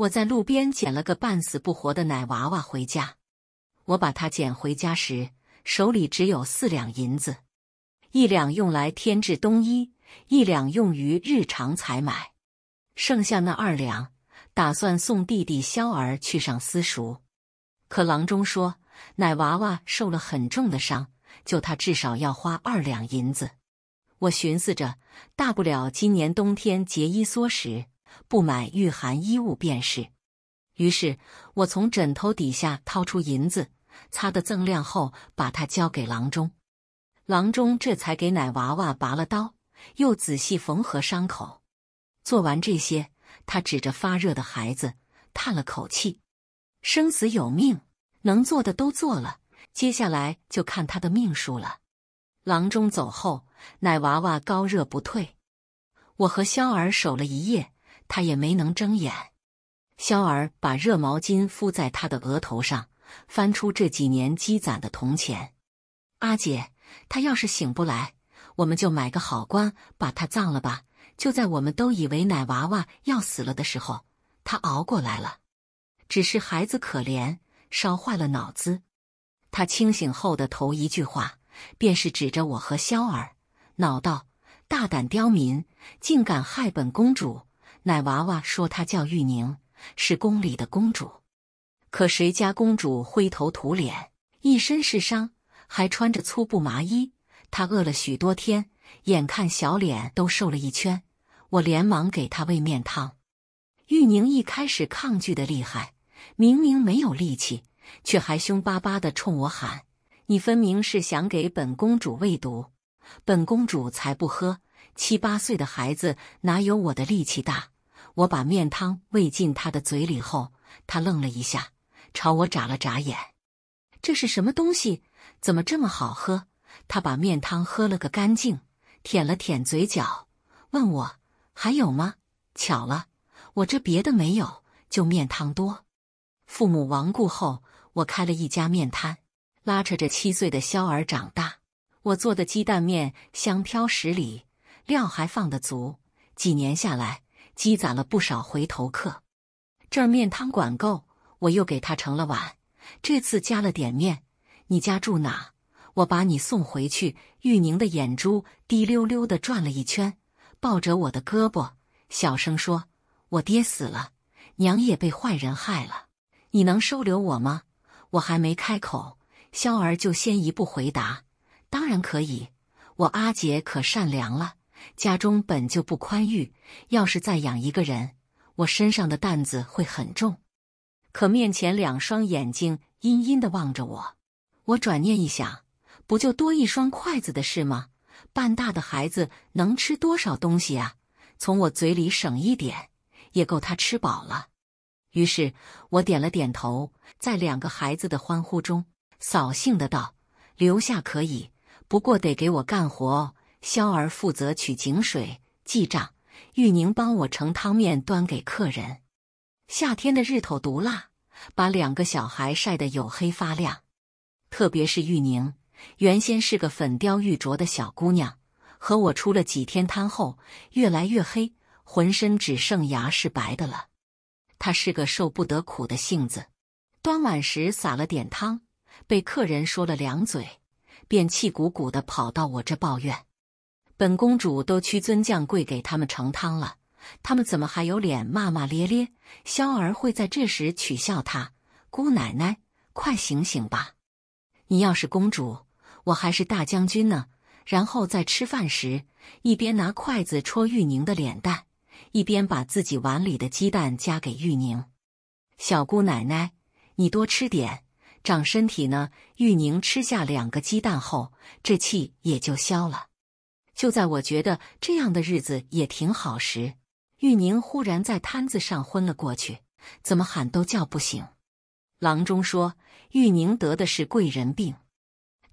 我在路边捡了个半死不活的奶娃娃回家。我把它捡回家时，手里只有四两银子，一两用来添置冬衣，一两用于日常采买，剩下那二两打算送弟弟萧儿去上私塾。可郎中说奶娃娃受了很重的伤，救他至少要花二两银子。我寻思着，大不了今年冬天节衣缩食。不买御寒衣物便是。于是，我从枕头底下掏出银子，擦得锃亮后，把它交给郎中。郎中这才给奶娃娃拔了刀，又仔细缝合伤口。做完这些，他指着发热的孩子叹了口气：“生死有命，能做的都做了，接下来就看他的命数了。”郎中走后，奶娃娃高热不退。我和萧儿守了一夜。他也没能睁眼，萧儿把热毛巾敷在他的额头上，翻出这几年积攒的铜钱。阿姐，他要是醒不来，我们就买个好棺，把他葬了吧。就在我们都以为奶娃娃要死了的时候，他熬过来了。只是孩子可怜，烧坏了脑子。他清醒后的头一句话，便是指着我和萧儿，恼道：“大胆刁民，竟敢害本公主！”奶娃娃说她叫玉宁，是宫里的公主。可谁家公主灰头土脸，一身是伤，还穿着粗布麻衣？她饿了许多天，眼看小脸都瘦了一圈。我连忙给她喂面汤。玉宁一开始抗拒的厉害，明明没有力气，却还凶巴巴的冲我喊：“你分明是想给本公主喂毒，本公主才不喝。”七八岁的孩子哪有我的力气大？我把面汤喂进他的嘴里后，他愣了一下，朝我眨了眨眼。这是什么东西？怎么这么好喝？他把面汤喝了个干净，舔了舔嘴角，问我还有吗？巧了，我这别的没有，就面汤多。父母亡故后，我开了一家面摊，拉扯着七岁的肖儿长大。我做的鸡蛋面香飘十里。料还放得足，几年下来积攒了不少回头客。这儿面汤管够，我又给他盛了碗，这次加了点面。你家住哪？我把你送回去。玉宁的眼珠滴溜溜地转了一圈，抱着我的胳膊，小声说：“我爹死了，娘也被坏人害了，你能收留我吗？”我还没开口，萧儿就先一步回答：“当然可以，我阿姐可善良了。”家中本就不宽裕，要是再养一个人，我身上的担子会很重。可面前两双眼睛阴阴的望着我，我转念一想，不就多一双筷子的事吗？半大的孩子能吃多少东西啊？从我嘴里省一点，也够他吃饱了。于是，我点了点头，在两个孩子的欢呼中，扫兴的道：“留下可以，不过得给我干活。”肖儿负责取井水记账，玉宁帮我盛汤面端给客人。夏天的日头毒辣，把两个小孩晒得黝黑发亮。特别是玉宁，原先是个粉雕玉琢的小姑娘，和我出了几天摊后，越来越黑，浑身只剩牙是白的了。她是个受不得苦的性子，端碗时撒了点汤，被客人说了两嘴，便气鼓鼓的跑到我这抱怨。本公主都屈尊降贵给他们盛汤了，他们怎么还有脸骂骂咧咧？萧儿会在这时取笑他姑奶奶，快醒醒吧！你要是公主，我还是大将军呢。然后在吃饭时，一边拿筷子戳玉宁的脸蛋，一边把自己碗里的鸡蛋夹给玉宁。小姑奶奶，你多吃点，长身体呢。玉宁吃下两个鸡蛋后，这气也就消了。就在我觉得这样的日子也挺好时，玉宁忽然在摊子上昏了过去，怎么喊都叫不醒。郎中说，玉宁得的是贵人病，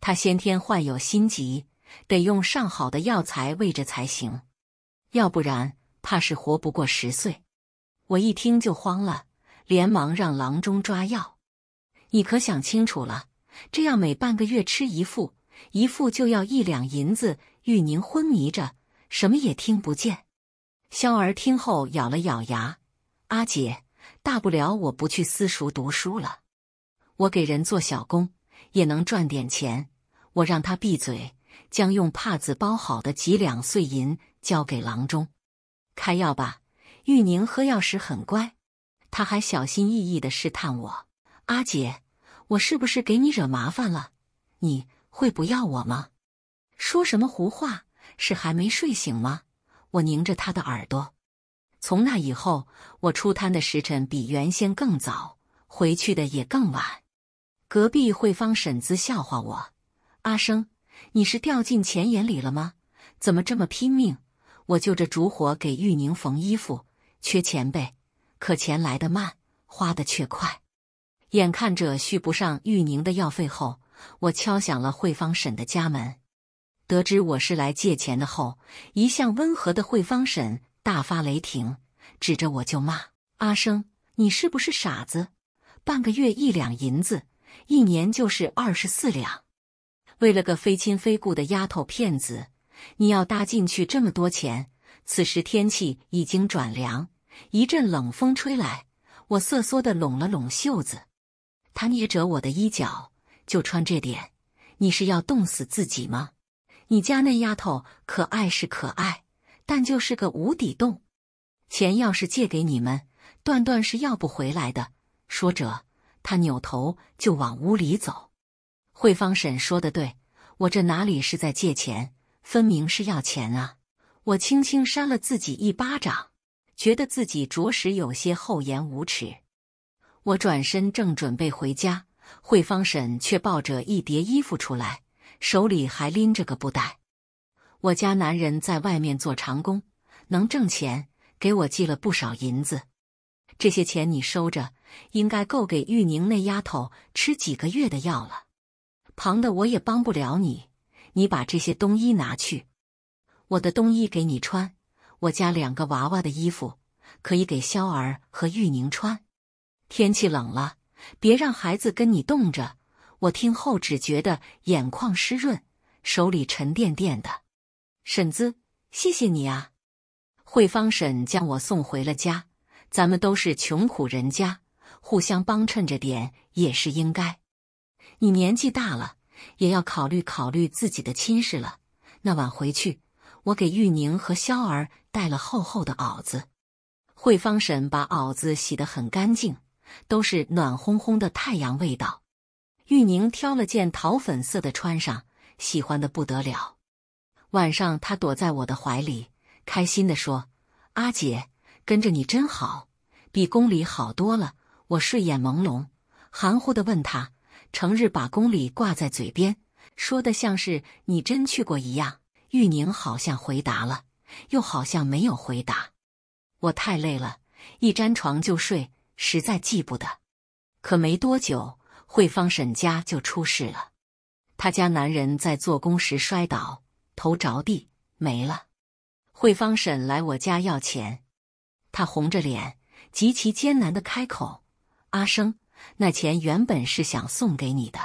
他先天患有心疾，得用上好的药材喂着才行，要不然怕是活不过十岁。我一听就慌了，连忙让郎中抓药。你可想清楚了，这样每半个月吃一副，一副就要一两银子。玉宁昏迷着，什么也听不见。萧儿听后咬了咬牙：“阿姐，大不了我不去私塾读书了，我给人做小工也能赚点钱。”我让他闭嘴，将用帕子包好的几两碎银交给郎中，开药吧。玉宁喝药时很乖，他还小心翼翼地试探我：“阿姐，我是不是给你惹麻烦了？你会不要我吗？”说什么胡话？是还没睡醒吗？我拧着他的耳朵。从那以后，我出摊的时辰比原先更早，回去的也更晚。隔壁慧芳婶子笑话我：“阿生，你是掉进钱眼里了吗？怎么这么拼命？”我就着烛火给玉宁缝衣服，缺钱呗。可钱来的慢，花的却快。眼看着续不上玉宁的药费后，我敲响了慧芳婶的家门。得知我是来借钱的后，一向温和的惠芳婶大发雷霆，指着我就骂：“阿生，你是不是傻子？半个月一两银子，一年就是二十四两。为了个非亲非故的丫头片子，你要搭进去这么多钱？”此时天气已经转凉，一阵冷风吹来，我瑟缩地拢了拢袖子。他捏着我的衣角：“就穿这点，你是要冻死自己吗？”你家那丫头可爱是可爱，但就是个无底洞。钱要是借给你们，断断是要不回来的。说着，他扭头就往屋里走。慧芳婶说的对，我这哪里是在借钱，分明是要钱啊！我轻轻扇了自己一巴掌，觉得自己着实有些厚颜无耻。我转身正准备回家，慧芳婶却抱着一叠衣服出来。手里还拎着个布袋，我家男人在外面做长工，能挣钱，给我寄了不少银子。这些钱你收着，应该够给玉宁那丫头吃几个月的药了。旁的我也帮不了你，你把这些冬衣拿去，我的冬衣给你穿，我家两个娃娃的衣服可以给萧儿和玉宁穿。天气冷了，别让孩子跟你冻着。我听后只觉得眼眶湿润，手里沉甸甸的。婶子，谢谢你啊！慧芳婶将我送回了家。咱们都是穷苦人家，互相帮衬着点也是应该。你年纪大了，也要考虑考虑自己的亲事了。那晚回去，我给玉宁和萧儿带了厚厚的袄子。慧芳婶把袄子洗得很干净，都是暖烘烘的太阳味道。玉宁挑了件桃粉色的穿上，喜欢的不得了。晚上，她躲在我的怀里，开心的说：“阿姐，跟着你真好，比宫里好多了。”我睡眼朦胧，含糊的问她：“成日把宫里挂在嘴边，说的像是你真去过一样？”玉宁好像回答了，又好像没有回答。我太累了，一沾床就睡，实在记不得。可没多久。惠芳沈家就出事了，他家男人在做工时摔倒，头着地没了。惠芳婶来我家要钱，她红着脸，极其艰难的开口：“阿生，那钱原本是想送给你的，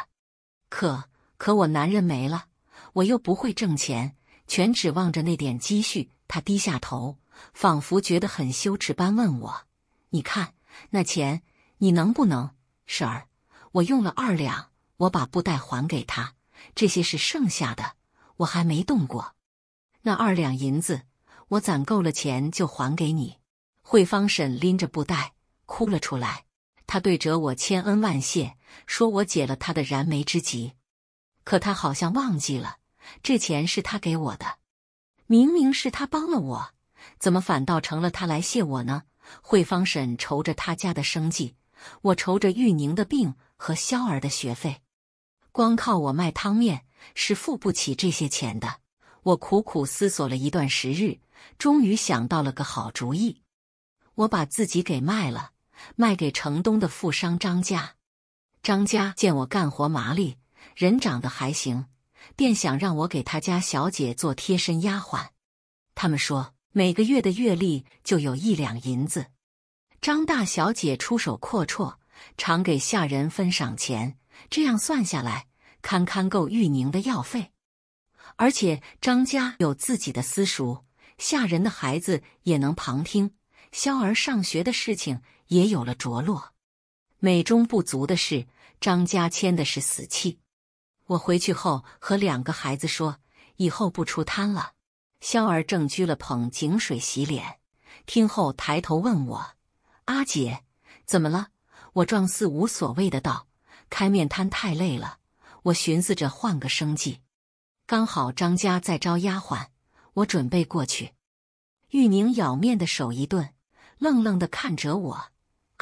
可可我男人没了，我又不会挣钱，全指望着那点积蓄。”她低下头，仿佛觉得很羞耻般问我：“你看那钱，你能不能婶儿？”我用了二两，我把布袋还给他。这些是剩下的，我还没动过。那二两银子，我攒够了钱就还给你。惠芳婶拎着布袋哭了出来，她对着我千恩万谢，说我解了她的燃眉之急。可她好像忘记了，这钱是她给我的，明明是她帮了我，怎么反倒成了她来谢我呢？惠芳婶愁着她家的生计，我愁着玉宁的病。和肖儿的学费，光靠我卖汤面是付不起这些钱的。我苦苦思索了一段时日，终于想到了个好主意。我把自己给卖了，卖给城东的富商张家。张家见我干活麻利，人长得还行，便想让我给他家小姐做贴身丫鬟。他们说，每个月的月例就有一两银子。张大小姐出手阔绰。常给下人分赏钱，这样算下来堪堪够玉宁的药费。而且张家有自己的私塾，下人的孩子也能旁听。萧儿上学的事情也有了着落。美中不足的是，张家签的是死契。我回去后和两个孩子说，以后不出摊了。萧儿正掬了捧井水洗脸，听后抬头问我：“阿姐，怎么了？”我状似无所谓的道：“开面摊太累了，我寻思着换个生计。刚好张家在招丫鬟，我准备过去。”玉宁咬面的手一顿，愣愣的看着我：“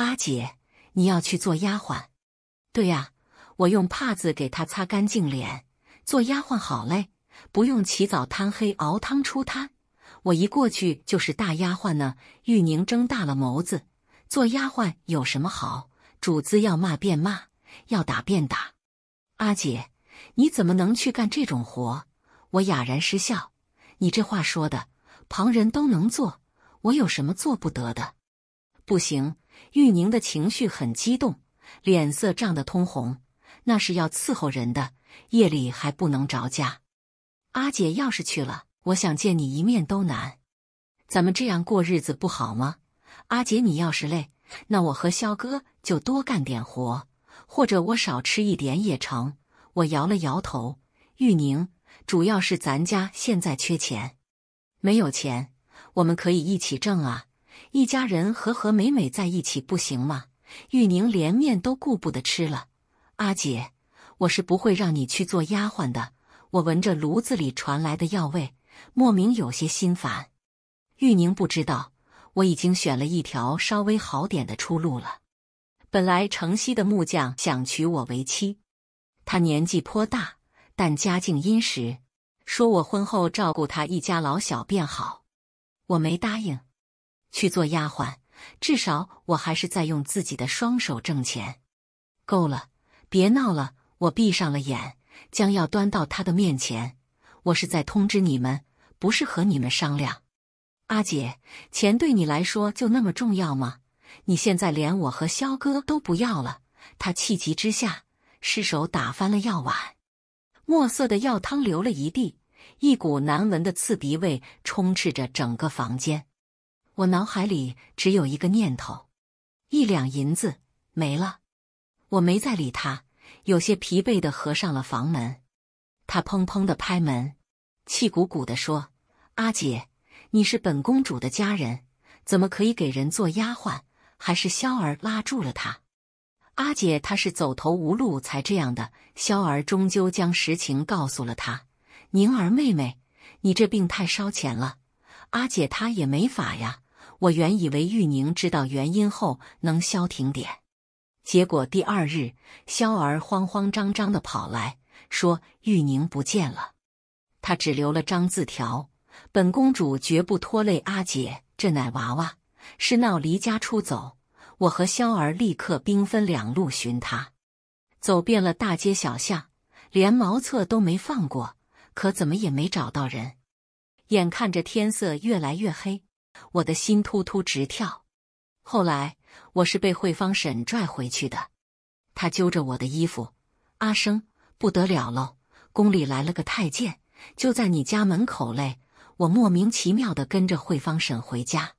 阿姐，你要去做丫鬟？”“对呀。”我用帕子给她擦干净脸。“做丫鬟好累，不用起早贪黑熬汤出摊。我一过去就是大丫鬟呢。”玉宁睁大了眸子：“做丫鬟有什么好？”主子要骂便骂，要打便打。阿姐，你怎么能去干这种活？我哑然失笑。你这话说的，旁人都能做，我有什么做不得的？不行！玉宁的情绪很激动，脸色涨得通红。那是要伺候人的，夜里还不能着家。阿姐，要是去了，我想见你一面都难。咱们这样过日子不好吗？阿姐，你要是累。那我和肖哥就多干点活，或者我少吃一点也成。我摇了摇头。玉宁，主要是咱家现在缺钱，没有钱，我们可以一起挣啊！一家人和和美美在一起，不行吗？玉宁连面都顾不得吃了。阿姐，我是不会让你去做丫鬟的。我闻着炉子里传来的药味，莫名有些心烦。玉宁不知道。我已经选了一条稍微好点的出路了。本来城西的木匠想娶我为妻，他年纪颇大，但家境殷实，说我婚后照顾他一家老小便好。我没答应，去做丫鬟，至少我还是在用自己的双手挣钱。够了，别闹了！我闭上了眼，将要端到他的面前。我是在通知你们，不是和你们商量。阿姐，钱对你来说就那么重要吗？你现在连我和肖哥都不要了。他气急之下，失手打翻了药碗，墨色的药汤流了一地，一股难闻的刺鼻味充斥着整个房间。我脑海里只有一个念头：一两银子没了。我没再理他，有些疲惫地合上了房门。他砰砰地拍门，气鼓鼓地说：“阿姐。”你是本公主的家人，怎么可以给人做丫鬟？还是萧儿拉住了她。阿姐，她是走投无路才这样的。萧儿终究将实情告诉了她。宁儿妹妹，你这病太烧钱了。阿姐她也没法呀。我原以为玉宁知道原因后能消停点，结果第二日，萧儿慌慌张张的跑来说玉宁不见了，他只留了张字条。本公主绝不拖累阿姐，这奶娃娃是闹离家出走。我和萧儿立刻兵分两路寻她，走遍了大街小巷，连茅厕都没放过，可怎么也没找到人。眼看着天色越来越黑，我的心突突直跳。后来我是被慧芳婶拽回去的，她揪着我的衣服：“阿生，不得了喽！宫里来了个太监，就在你家门口嘞！”我莫名其妙的跟着慧芳婶回家，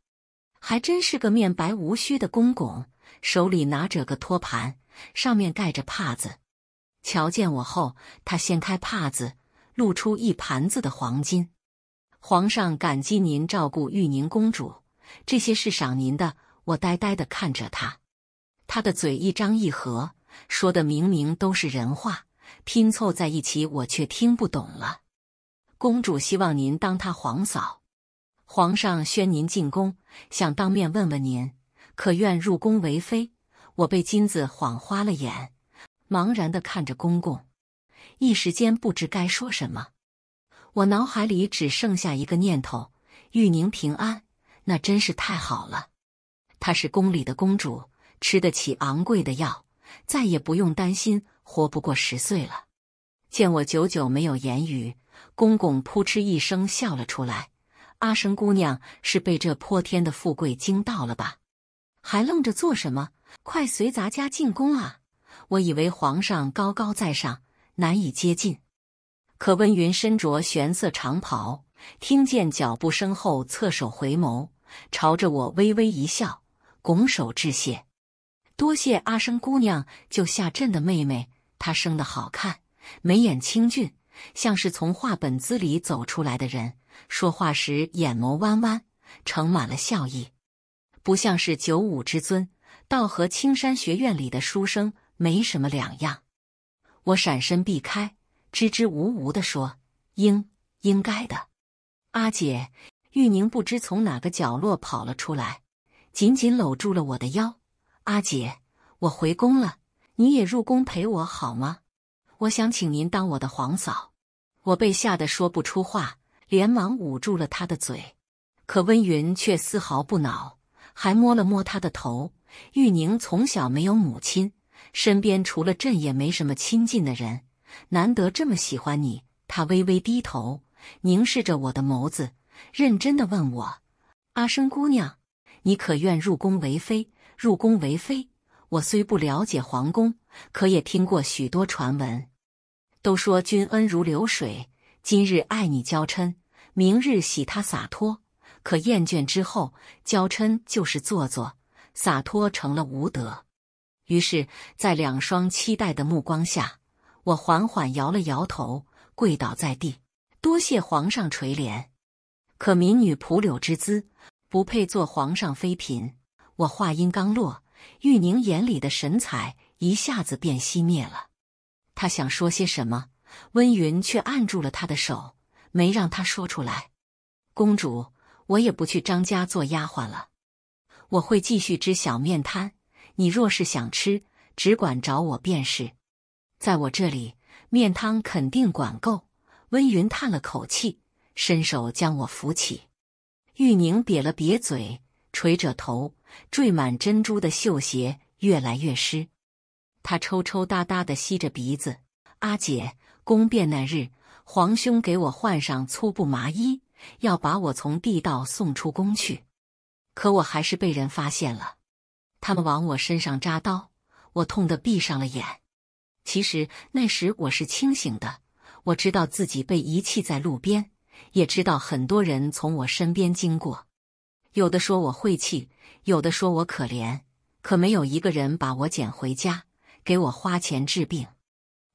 还真是个面白无须的公公，手里拿着个托盘，上面盖着帕子。瞧见我后，他掀开帕子，露出一盘子的黄金。皇上感激您照顾玉宁公主，这些是赏您的。我呆呆的看着他，他的嘴一张一合，说的明明都是人话，拼凑在一起，我却听不懂了。公主希望您当她皇嫂，皇上宣您进宫，想当面问问您，可愿入宫为妃？我被金子晃花了眼，茫然的看着公公，一时间不知该说什么。我脑海里只剩下一个念头：玉宁平安，那真是太好了。她是宫里的公主，吃得起昂贵的药，再也不用担心活不过十岁了。见我久久没有言语。公公扑哧一声笑了出来：“阿生姑娘是被这泼天的富贵惊到了吧？还愣着做什么？快随咱家进宫啊！我以为皇上高高在上，难以接近。可温云身着玄色长袍，听见脚步声后侧手回眸，朝着我微微一笑，拱手致谢：‘多谢阿生姑娘救下朕的妹妹，她生得好看，眉眼清俊。’像是从画本子里走出来的人，说话时眼眸弯弯，盛满了笑意，不像是九五之尊，倒和青山学院里的书生没什么两样。我闪身避开，支支吾吾地说：“应应该的。”阿姐，玉宁不知从哪个角落跑了出来，紧紧搂住了我的腰。阿姐，我回宫了，你也入宫陪我好吗？我想请您当我的皇嫂。我被吓得说不出话，连忙捂住了他的嘴。可温云却丝毫不恼，还摸了摸他的头。玉宁从小没有母亲，身边除了朕也没什么亲近的人，难得这么喜欢你。他微微低头，凝视着我的眸子，认真的问我：“阿生姑娘，你可愿入宫为妃？入宫为妃，我虽不了解皇宫，可也听过许多传闻。”都说君恩如流水，今日爱你娇嗔，明日喜他洒脱。可厌倦之后，娇嗔就是做作，洒脱成了无德。于是，在两双期待的目光下，我缓缓摇了摇头，跪倒在地，多谢皇上垂怜。可民女蒲柳之姿，不配做皇上妃嫔。我话音刚落，玉宁眼里的神采一下子便熄灭了。他想说些什么，温云却按住了他的手，没让他说出来。公主，我也不去张家做丫鬟了，我会继续织小面摊。你若是想吃，只管找我便是，在我这里面汤肯定管够。温云叹了口气，伸手将我扶起。玉宁瘪了瘪嘴，垂着头，缀满珍珠的绣鞋越来越湿。他抽抽搭搭的吸着鼻子。阿姐，宫变那日，皇兄给我换上粗布麻衣，要把我从地道送出宫去，可我还是被人发现了。他们往我身上扎刀，我痛得闭上了眼。其实那时我是清醒的，我知道自己被遗弃在路边，也知道很多人从我身边经过，有的说我晦气，有的说我可怜，可没有一个人把我捡回家。给我花钱治病，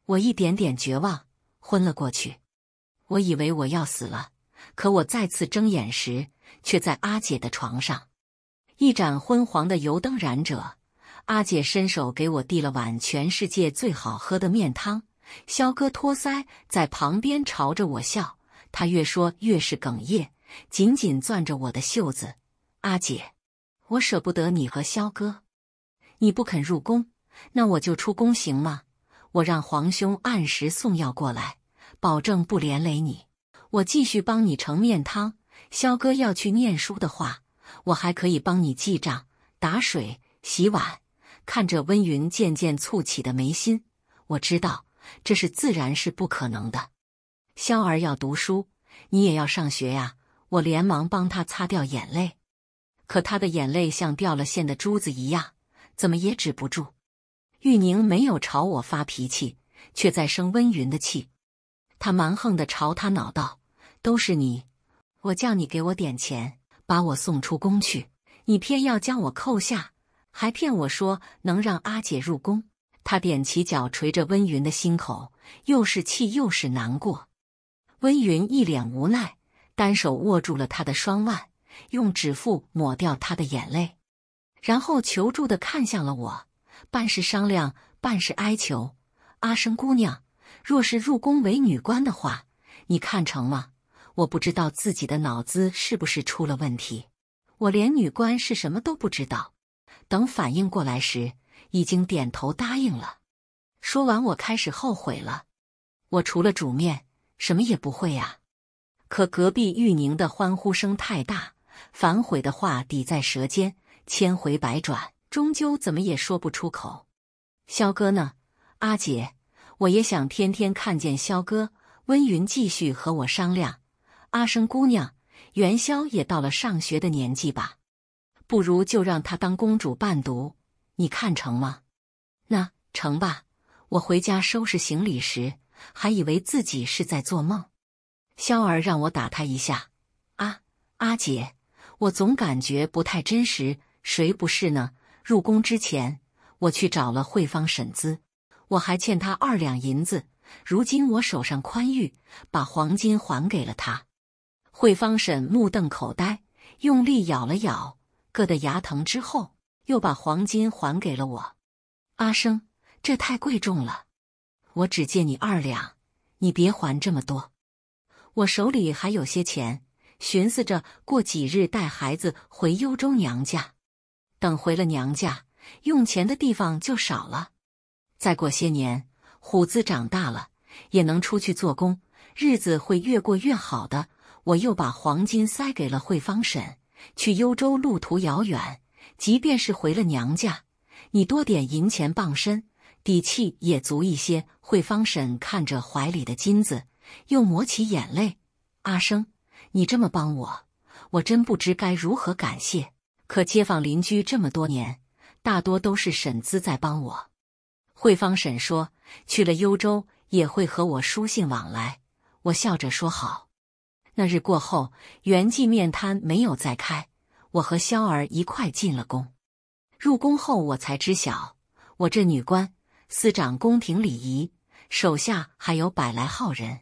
我一点点绝望，昏了过去。我以为我要死了，可我再次睁眼时，却在阿姐的床上。一盏昏黄的油灯燃着，阿姐伸手给我递了碗全世界最好喝的面汤。肖哥托腮在旁边朝着我笑，他越说越是哽咽，紧紧攥着我的袖子。阿姐，我舍不得你和肖哥，你不肯入宫。那我就出宫行吗？我让皇兄按时送药过来，保证不连累你。我继续帮你盛面汤。萧哥要去念书的话，我还可以帮你记账、打水、洗碗。看着温云渐渐蹙起的眉心，我知道这是自然是不可能的。萧儿要读书，你也要上学呀！我连忙帮他擦掉眼泪，可他的眼泪像掉了线的珠子一样，怎么也止不住。玉宁没有朝我发脾气，却在生温云的气。他蛮横的朝他恼道：“都是你，我叫你给我点钱，把我送出宫去，你偏要将我扣下，还骗我说能让阿姐入宫。”他踮起脚，捶着温云的心口，又是气又是难过。温云一脸无奈，单手握住了他的双腕，用指腹抹掉他的眼泪，然后求助的看向了我。半是商量，半是哀求。阿生姑娘，若是入宫为女官的话，你看成吗？我不知道自己的脑子是不是出了问题，我连女官是什么都不知道。等反应过来时，已经点头答应了。说完，我开始后悔了。我除了煮面，什么也不会啊。可隔壁玉宁的欢呼声太大，反悔的话抵在舌尖，千回百转。终究怎么也说不出口。肖哥呢？阿姐，我也想天天看见肖哥。温云继续和我商量。阿生姑娘，元宵也到了上学的年纪吧？不如就让她当公主伴读，你看成吗？那成吧。我回家收拾行李时，还以为自己是在做梦。萧儿让我打他一下。啊，阿姐，我总感觉不太真实。谁不是呢？入宫之前，我去找了慧芳婶子，我还欠她二两银子。如今我手上宽裕，把黄金还给了她。慧芳婶目瞪口呆，用力咬了咬，硌得牙疼。之后又把黄金还给了我。阿生，这太贵重了，我只借你二两，你别还这么多。我手里还有些钱，寻思着过几日带孩子回幽州娘家。等回了娘家，用钱的地方就少了。再过些年，虎子长大了，也能出去做工，日子会越过越好的。我又把黄金塞给了惠芳婶。去幽州路途遥远，即便是回了娘家，你多点银钱傍身，底气也足一些。惠芳婶看着怀里的金子，又抹起眼泪。阿生，你这么帮我，我真不知该如何感谢。可街坊邻居这么多年，大多都是婶子在帮我。慧芳婶说去了幽州也会和我书信往来。我笑着说好。那日过后，袁记面摊没有再开。我和萧儿一块进了宫。入宫后，我才知晓我这女官司掌宫廷礼仪，手下还有百来号人。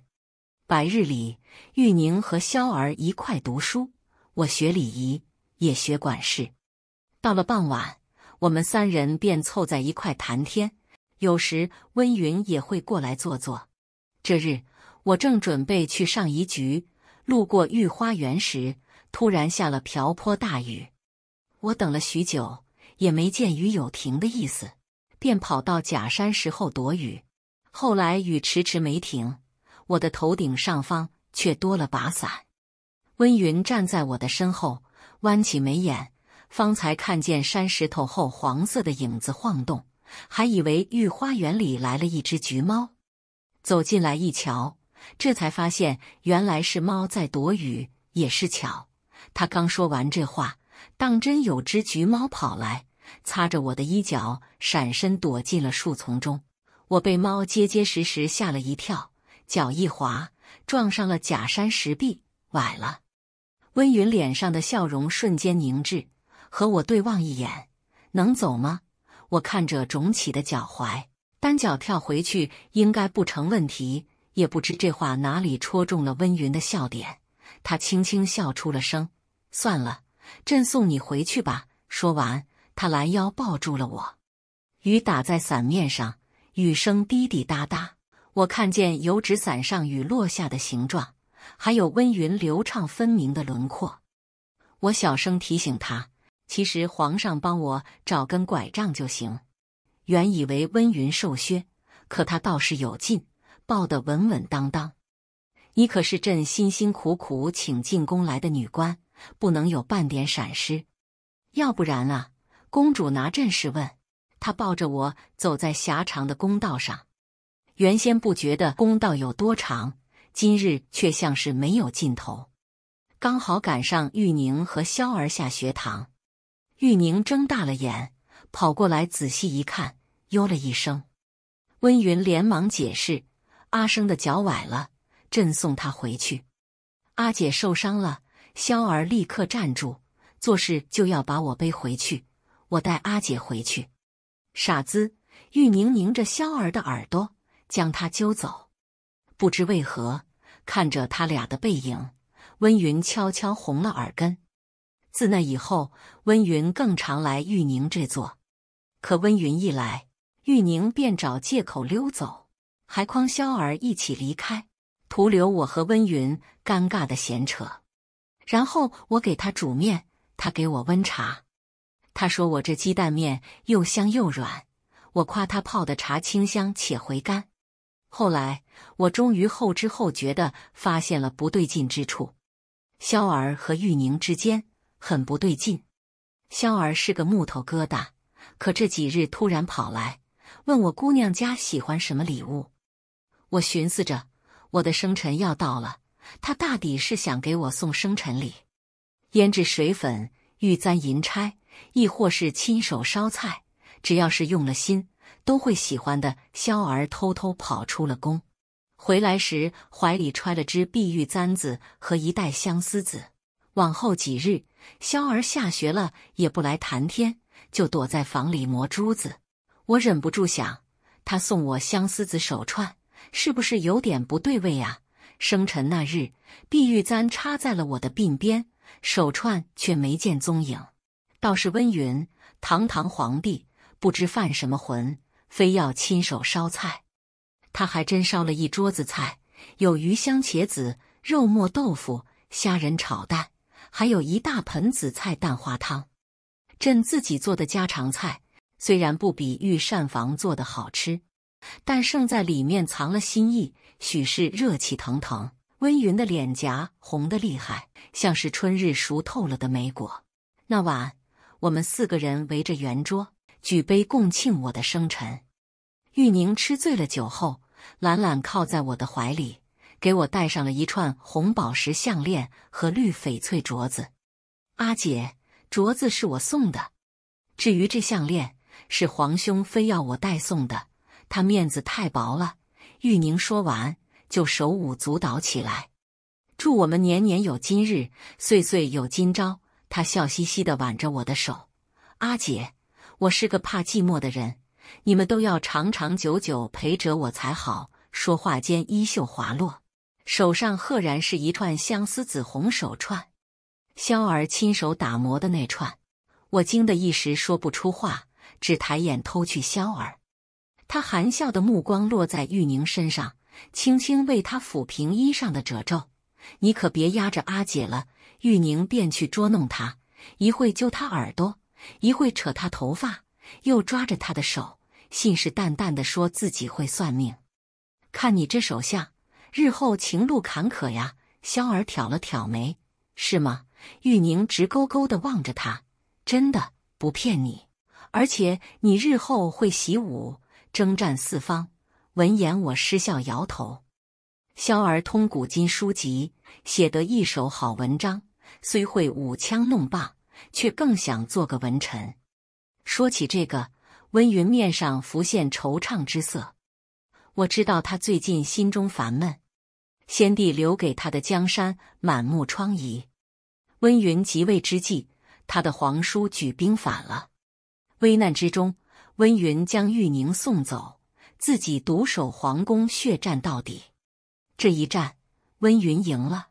白日里，玉宁和萧儿一块读书，我学礼仪。也学管事。到了傍晚，我们三人便凑在一块谈天。有时温云也会过来坐坐。这日，我正准备去上一局，路过御花园时，突然下了瓢泼大雨。我等了许久，也没见雨有停的意思，便跑到假山石后躲雨。后来雨迟迟没停，我的头顶上方却多了把伞。温云站在我的身后。弯起眉眼，方才看见山石头后黄色的影子晃动，还以为御花园里来了一只橘猫。走进来一瞧，这才发现原来是猫在躲雨，也是巧。他刚说完这话，当真有只橘猫跑来，擦着我的衣角，闪身躲进了树丛中。我被猫结结实实吓了一跳，脚一滑，撞上了假山石壁，崴了。温云脸上的笑容瞬间凝滞，和我对望一眼，能走吗？我看着肿起的脚踝，单脚跳回去应该不成问题。也不知这话哪里戳中了温云的笑点，他轻轻笑出了声。算了，朕送你回去吧。说完，他拦腰抱住了我。雨打在伞面上，雨声滴滴答答。我看见油纸伞上雨落下的形状。还有温云流畅分明的轮廓，我小声提醒他：“其实皇上帮我找根拐杖就行。”原以为温云瘦削，可他倒是有劲，抱得稳稳当当。你可是朕辛辛苦苦请进宫来的女官，不能有半点闪失，要不然啊，公主拿朕试问。他抱着我走在狭长的宫道上，原先不觉得宫道有多长。今日却像是没有尽头。刚好赶上玉宁和萧儿下学堂，玉宁睁大了眼，跑过来仔细一看，哟了一声。温云连忙解释：“阿生的脚崴了，朕送他回去。”阿姐受伤了，萧儿立刻站住，做事就要把我背回去。我带阿姐回去。傻子！玉宁拧着萧儿的耳朵，将他揪走。不知为何，看着他俩的背影，温云悄悄红了耳根。自那以后，温云更常来玉宁这坐。可温云一来，玉宁便找借口溜走，还诓萧儿一起离开，徒留我和温云尴尬的闲扯。然后我给他煮面，他给我温茶。他说我这鸡蛋面又香又软，我夸他泡的茶清香且回甘。后来，我终于后知后觉的发现了不对劲之处。萧儿和玉宁之间很不对劲。萧儿是个木头疙瘩，可这几日突然跑来问我姑娘家喜欢什么礼物。我寻思着，我的生辰要到了，他大抵是想给我送生辰礼，胭脂水粉、玉簪银钗，亦或是亲手烧菜，只要是用了心。都会喜欢的。萧儿偷偷跑出了宫，回来时怀里揣了只碧玉簪子和一袋相思子。往后几日，萧儿下学了也不来谈天，就躲在房里磨珠子。我忍不住想，他送我相思子手串，是不是有点不对味啊？生辰那日，碧玉簪插在了我的鬓边，手串却没见踪影。倒是温云，堂堂皇帝。不知犯什么浑，非要亲手烧菜，他还真烧了一桌子菜，有鱼香茄子、肉末豆腐、虾仁炒蛋，还有一大盆紫菜蛋花汤。朕自己做的家常菜，虽然不比御膳房做的好吃，但胜在里面藏了心意，许是热气腾腾，温云的脸颊红得厉害，像是春日熟透了的梅果。那晚，我们四个人围着圆桌。举杯共庆我的生辰，玉宁吃醉了酒后，懒懒靠在我的怀里，给我戴上了一串红宝石项链和绿翡翠镯子。阿姐，镯子是我送的，至于这项链是皇兄非要我代送的，他面子太薄了。玉宁说完就手舞足蹈起来，祝我们年年有今日，岁岁有今朝。他笑嘻嘻的挽着我的手，阿姐。我是个怕寂寞的人，你们都要长长久久陪着我才好。说话间，衣袖滑落，手上赫然是一串相思紫红手串，萧儿亲手打磨的那串。我惊得一时说不出话，只抬眼偷去萧儿。他含笑的目光落在玉宁身上，轻轻为她抚平衣上的褶皱。你可别压着阿姐了，玉宁便去捉弄他，一会揪他耳朵。一会扯他头发，又抓着他的手，信誓旦旦地说自己会算命。看你这手相，日后情路坎坷呀。萧儿挑了挑眉：“是吗？”玉宁直勾勾的望着他：“真的不骗你，而且你日后会习武，征战四方。”闻言，我失笑摇头。萧儿通古今书籍，写得一手好文章，虽会舞枪弄棒。却更想做个文臣。说起这个，温云面上浮现惆怅之色。我知道他最近心中烦闷。先帝留给他的江山满目疮痍。温云即位之际，他的皇叔举兵反了。危难之中，温云将玉宁送走，自己独守皇宫，血战到底。这一战，温云赢了。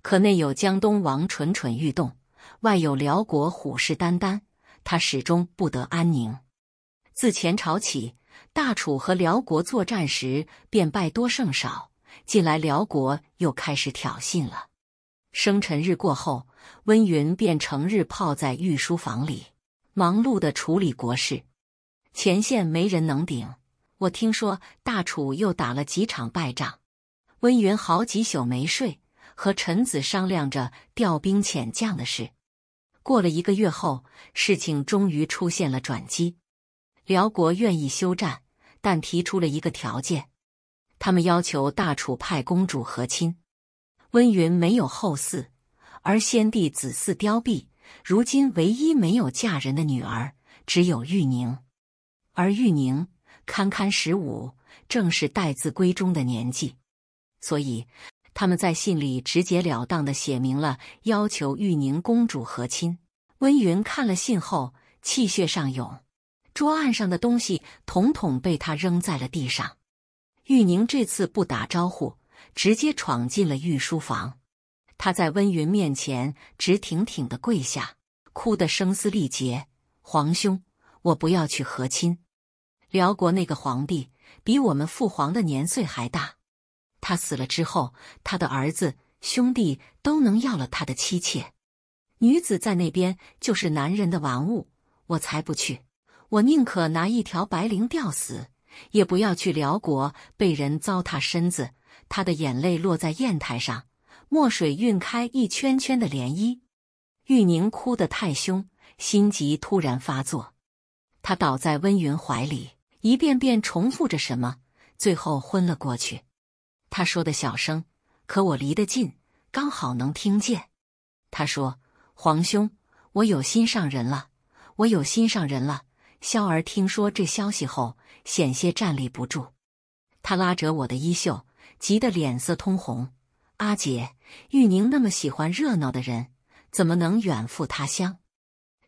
可内有江东王蠢蠢欲动。外有辽国虎视眈眈，他始终不得安宁。自前朝起，大楚和辽国作战时便败多胜少，近来辽国又开始挑衅了。生辰日过后，温云便成日泡在御书房里，忙碌地处理国事。前线没人能顶，我听说大楚又打了几场败仗。温云好几宿没睡，和臣子商量着调兵遣将的事。过了一个月后，事情终于出现了转机。辽国愿意休战，但提出了一个条件：他们要求大楚派公主和亲。温云没有后嗣，而先帝子嗣凋敝，如今唯一没有嫁人的女儿只有玉宁，而玉宁堪堪十五，正是待字闺中的年纪，所以。他们在信里直截了当的写明了要求玉宁公主和亲。温云看了信后，气血上涌，桌案上的东西统统被他扔在了地上。玉宁这次不打招呼，直接闯进了御书房。他在温云面前直挺挺的跪下，哭得声嘶力竭：“皇兄，我不要去和亲。辽国那个皇帝比我们父皇的年岁还大。”他死了之后，他的儿子、兄弟都能要了他的妻妾。女子在那边就是男人的玩物，我才不去。我宁可拿一条白绫吊死，也不要去辽国被人糟蹋身子。他的眼泪落在砚台上，墨水晕开一圈圈的涟漪。玉宁哭得太凶，心急突然发作，他倒在温云怀里，一遍遍重复着什么，最后昏了过去。他说的小声，可我离得近，刚好能听见。他说：“皇兄，我有心上人了，我有心上人了。”萧儿听说这消息后，险些站立不住。他拉着我的衣袖，急得脸色通红：“阿姐，玉宁那么喜欢热闹的人，怎么能远赴他乡？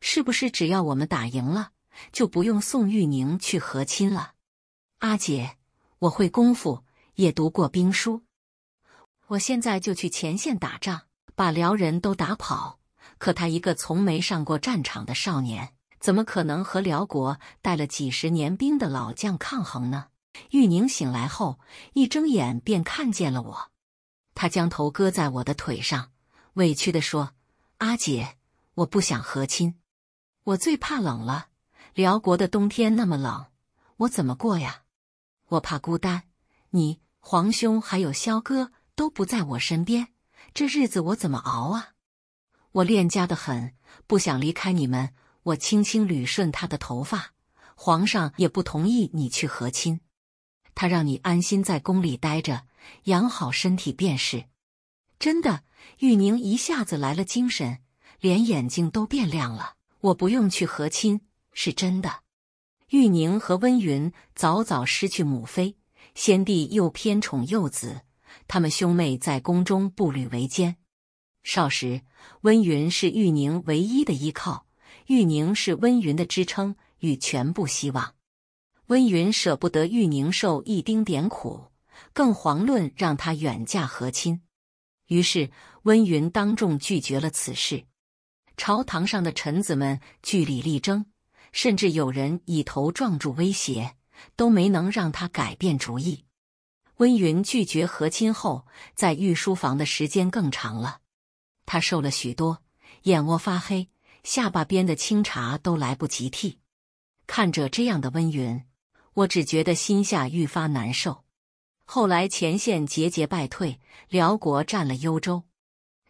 是不是只要我们打赢了，就不用送玉宁去和亲了？”阿姐，我会功夫。也读过兵书，我现在就去前线打仗，把辽人都打跑。可他一个从没上过战场的少年，怎么可能和辽国带了几十年兵的老将抗衡呢？玉宁醒来后，一睁眼便看见了我，他将头搁在我的腿上，委屈地说：“阿姐，我不想和亲，我最怕冷了。辽国的冬天那么冷，我怎么过呀？我怕孤单，你。”皇兄还有萧哥都不在我身边，这日子我怎么熬啊？我恋家的很，不想离开你们。我轻轻捋顺他的头发。皇上也不同意你去和亲，他让你安心在宫里待着，养好身体便是。真的，玉宁一下子来了精神，连眼睛都变亮了。我不用去和亲，是真的。玉宁和温云早早失去母妃。先帝又偏宠幼子，他们兄妹在宫中步履维艰。少时，温云是玉宁唯一的依靠，玉宁是温云的支撑与全部希望。温云舍不得玉宁受一丁点苦，更遑论让他远嫁和亲。于是，温云当众拒绝了此事。朝堂上的臣子们据理力争，甚至有人以头撞柱威胁。都没能让他改变主意。温云拒绝和亲后，在御书房的时间更长了。他瘦了许多，眼窝发黑，下巴边的清茶都来不及剃。看着这样的温云，我只觉得心下愈发难受。后来前线节节败退，辽国占了幽州。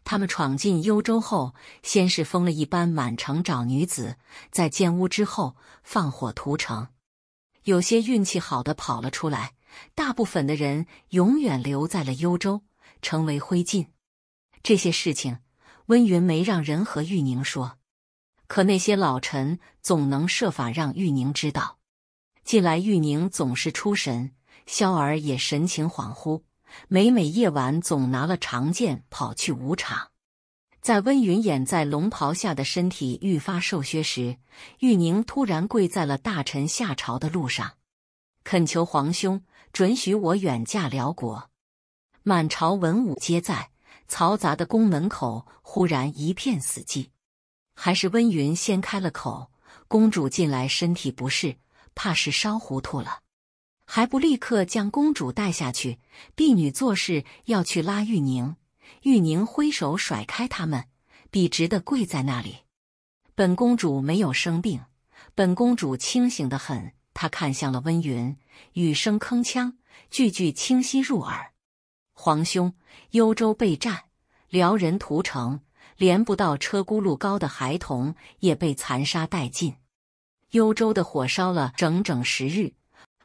他们闯进幽州后，先是封了一班满城找女子，在建屋之后放火屠城。有些运气好的跑了出来，大部分的人永远留在了幽州，成为灰烬。这些事情，温云没让人和玉宁说，可那些老臣总能设法让玉宁知道。近来玉宁总是出神，萧儿也神情恍惚，每每夜晚总拿了长剑跑去武场。在温云掩在龙袍下的身体愈发瘦削时，玉宁突然跪在了大臣下朝的路上，恳求皇兄准许我远嫁辽国。满朝文武皆在，嘈杂的宫门口忽然一片死寂。还是温云先开了口：“公主近来身体不适，怕是烧糊涂了，还不立刻将公主带下去？”婢女做事要去拉玉宁。玉宁挥手甩开他们，笔直的跪在那里。本公主没有生病，本公主清醒的很。她看向了温云，语声铿锵，句句清晰入耳。皇兄，幽州备战，辽人屠城，连不到车轱辘高的孩童也被残杀殆尽。幽州的火烧了整整十日，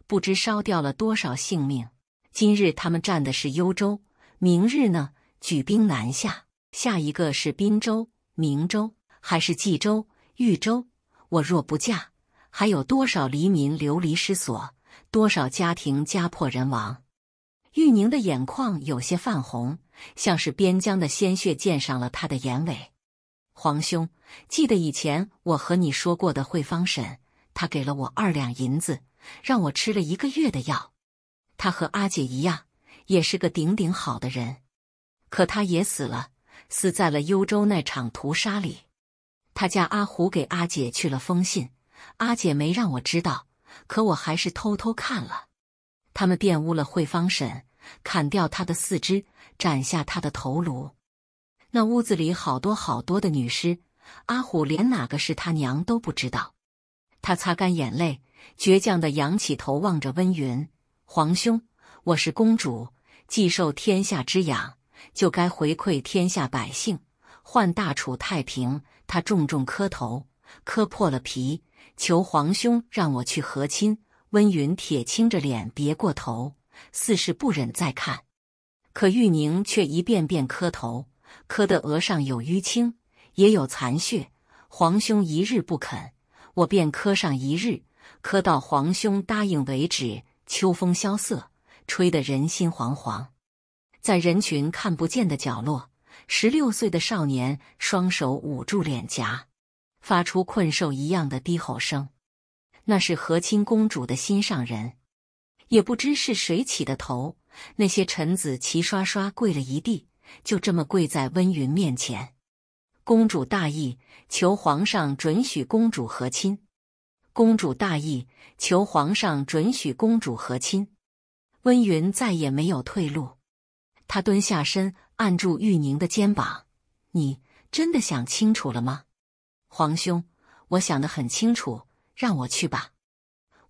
不知烧掉了多少性命。今日他们占的是幽州，明日呢？举兵南下，下一个是滨州、明州，还是冀州、豫州？我若不嫁，还有多少黎民流离失所，多少家庭家破人亡？玉宁的眼眶有些泛红，像是边疆的鲜血溅上了他的眼尾。皇兄，记得以前我和你说过的惠芳婶，她给了我二两银子，让我吃了一个月的药。她和阿姐一样，也是个顶顶好的人。可他也死了，死在了幽州那场屠杀里。他家阿虎给阿姐去了封信，阿姐没让我知道，可我还是偷偷看了。他们玷污了慧芳婶，砍掉她的四肢，斩下她的头颅。那屋子里好多好多的女尸，阿虎连哪个是他娘都不知道。他擦干眼泪，倔强的仰起头望着温云皇兄：“我是公主，既受天下之养。”就该回馈天下百姓，换大楚太平。他重重磕头，磕破了皮，求皇兄让我去和亲。温云铁青着脸，别过头，似是不忍再看。可玉宁却一遍遍磕头，磕得额上有淤青，也有残血。皇兄一日不肯，我便磕上一日，磕到皇兄答应为止。秋风萧瑟，吹得人心惶惶。在人群看不见的角落，十六岁的少年双手捂住脸颊，发出困兽一样的低吼声。那是和亲公主的心上人，也不知是谁起的头，那些臣子齐刷刷跪了一地，就这么跪在温云面前。公主大意，求皇上准许公主和亲。公主大意，求皇上准许公主和亲。温云再也没有退路。他蹲下身，按住玉宁的肩膀：“你真的想清楚了吗？”“皇兄，我想得很清楚，让我去吧。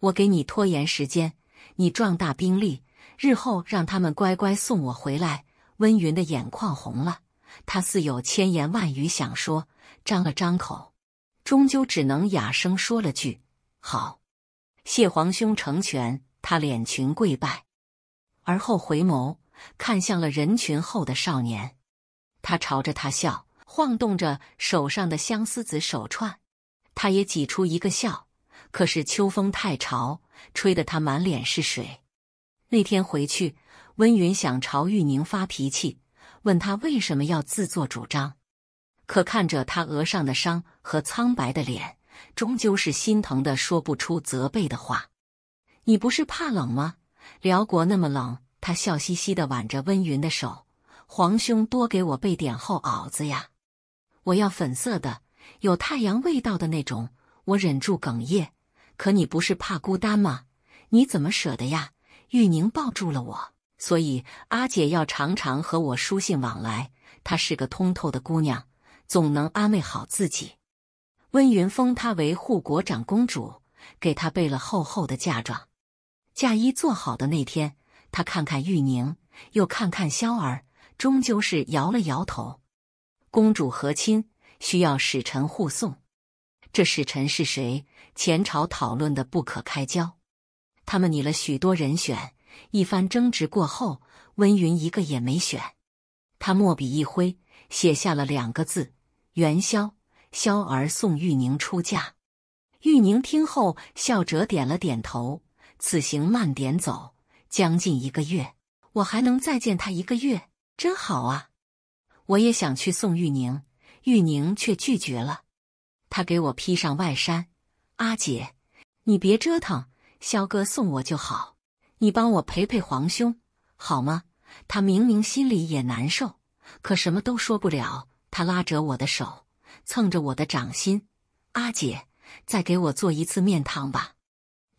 我给你拖延时间，你壮大兵力，日后让他们乖乖送我回来。”温云的眼眶红了，他似有千言万语想说，张了张口，终究只能哑声说了句：“好，谢皇兄成全。”他敛裙跪拜，而后回眸。看向了人群后的少年，他朝着他笑，晃动着手上的相思子手串。他也挤出一个笑，可是秋风太潮，吹得他满脸是水。那天回去，温云想朝玉宁发脾气，问他为什么要自作主张。可看着他额上的伤和苍白的脸，终究是心疼的说不出责备的话。你不是怕冷吗？辽国那么冷。他笑嘻嘻地挽着温云的手：“皇兄，多给我备点厚袄子呀，我要粉色的，有太阳味道的那种。”我忍住哽咽。可你不是怕孤单吗？你怎么舍得呀？玉宁抱住了我。所以阿姐要常常和我书信往来。她是个通透的姑娘，总能安慰好自己。温云封她为护国长公主，给她备了厚厚的嫁妆。嫁衣做好的那天。他看看玉宁，又看看萧儿，终究是摇了摇头。公主和亲需要使臣护送，这使臣是谁？前朝讨论的不可开交，他们拟了许多人选，一番争执过后，温云一个也没选。他墨笔一挥，写下了两个字：元宵。萧儿送玉宁出嫁。玉宁听后，笑着点了点头。此行慢点走。将近一个月，我还能再见他一个月，真好啊！我也想去送玉宁，玉宁却拒绝了。他给我披上外衫，阿姐，你别折腾，肖哥送我就好。你帮我陪陪皇兄，好吗？他明明心里也难受，可什么都说不了。他拉着我的手，蹭着我的掌心。阿姐，再给我做一次面汤吧，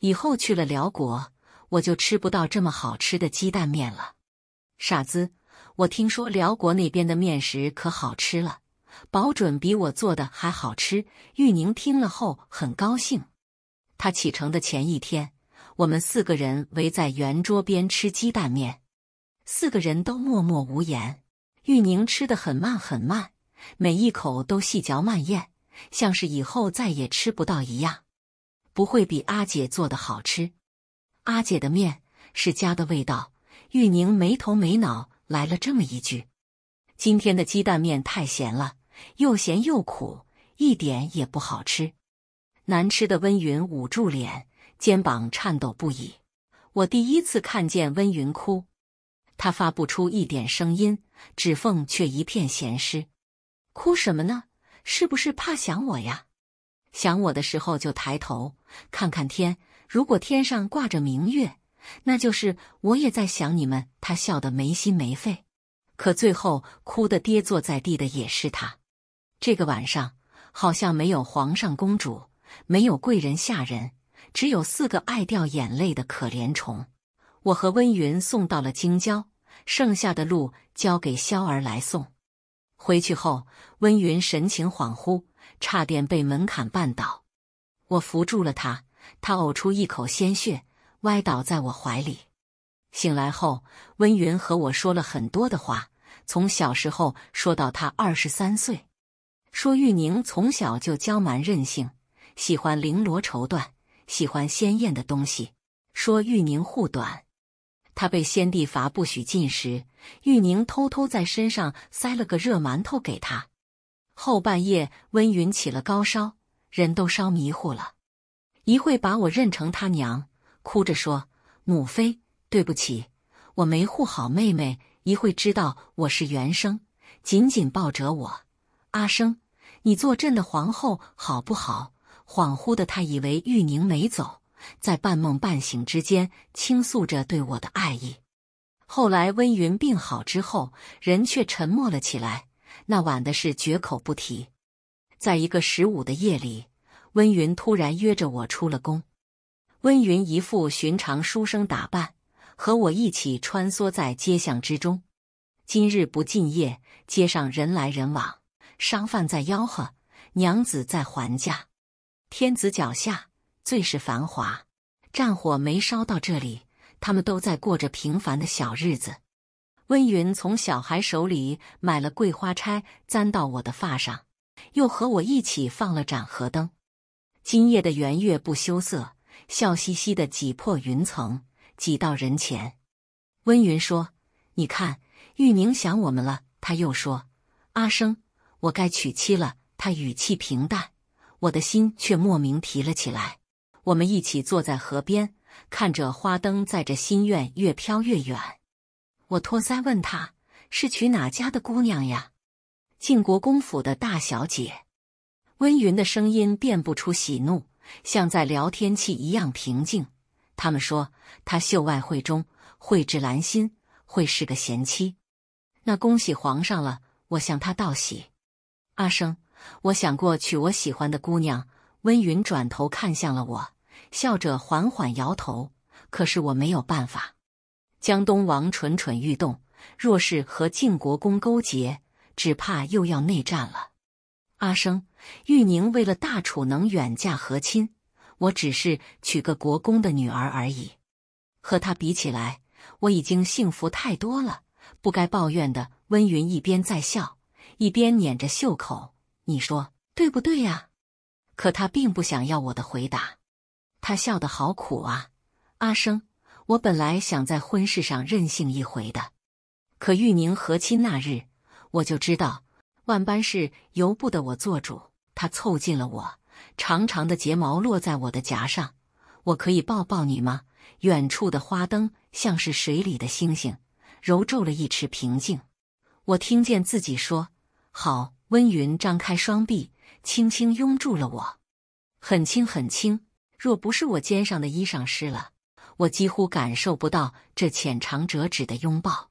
以后去了辽国。我就吃不到这么好吃的鸡蛋面了，傻子！我听说辽国那边的面食可好吃了，保准比我做的还好吃。玉宁听了后很高兴。他启程的前一天，我们四个人围在圆桌边吃鸡蛋面，四个人都默默无言。玉宁吃的很慢很慢，每一口都细嚼慢咽，像是以后再也吃不到一样。不会比阿姐做的好吃。阿姐的面是家的味道。玉宁没头没脑来了这么一句：“今天的鸡蛋面太咸了，又咸又苦，一点也不好吃。”难吃的温云捂住脸，肩膀颤抖不已。我第一次看见温云哭，他发不出一点声音，指缝却一片咸湿。哭什么呢？是不是怕想我呀？想我的时候就抬头看看天。如果天上挂着明月，那就是我也在想你们。他笑得没心没肺，可最后哭得跌坐在地的也是他。这个晚上好像没有皇上、公主，没有贵人、下人，只有四个爱掉眼泪的可怜虫。我和温云送到了京郊，剩下的路交给萧儿来送。回去后，温云神情恍惚，差点被门槛绊倒，我扶住了他。他呕出一口鲜血，歪倒在我怀里。醒来后，温云和我说了很多的话，从小时候说到他二十三岁，说玉宁从小就娇蛮任性，喜欢绫罗绸缎，喜欢鲜艳的东西。说玉宁护短，他被先帝罚不许进食，玉宁偷偷在身上塞了个热馒头给他。后半夜，温云起了高烧，人都烧迷糊了。一会把我认成他娘，哭着说：“母妃，对不起，我没护好妹妹。”一会知道我是原生，紧紧抱着我。阿生，你做朕的皇后好不好？恍惚的他以为玉宁没走，在半梦半醒之间倾诉着对我的爱意。后来温云病好之后，人却沉默了起来，那晚的事绝口不提。在一个十五的夜里。温云突然约着我出了宫。温云一副寻常书生打扮，和我一起穿梭在街巷之中。今日不进夜，街上人来人往，商贩在吆喝，娘子在还价。天子脚下最是繁华，战火没烧到这里，他们都在过着平凡的小日子。温云从小孩手里买了桂花钗，簪到我的发上，又和我一起放了盏河灯。今夜的圆月不羞涩，笑嘻嘻的挤破云层，挤到人前。温云说：“你看，玉宁想我们了。”他又说：“阿生，我该娶妻了。”他语气平淡，我的心却莫名提了起来。我们一起坐在河边，看着花灯载着心愿越飘越远。我托腮问他：“是娶哪家的姑娘呀？”晋国公府的大小姐。温云的声音辨不出喜怒，像在聊天气一样平静。他们说他秀外慧中，慧质兰心，会是个贤妻。那恭喜皇上了，我向他道喜。阿生，我想过娶我喜欢的姑娘。温云转头看向了我，笑着缓缓摇头。可是我没有办法。江东王蠢蠢欲动，若是和晋国公勾结，只怕又要内战了。阿生。玉宁为了大楚能远嫁和亲，我只是娶个国公的女儿而已。和她比起来，我已经幸福太多了，不该抱怨的。温云一边在笑，一边捻着袖口，你说对不对呀？可他并不想要我的回答，他笑得好苦啊！阿生，我本来想在婚事上任性一回的，可玉宁和亲那日，我就知道万般事由不得我做主。他凑近了我，长长的睫毛落在我的颊上。我可以抱抱你吗？远处的花灯像是水里的星星，揉皱了一池平静。我听见自己说：“好。”温云张开双臂，轻轻拥住了我，很轻很轻。若不是我肩上的衣裳湿了，我几乎感受不到这浅尝辄止的拥抱。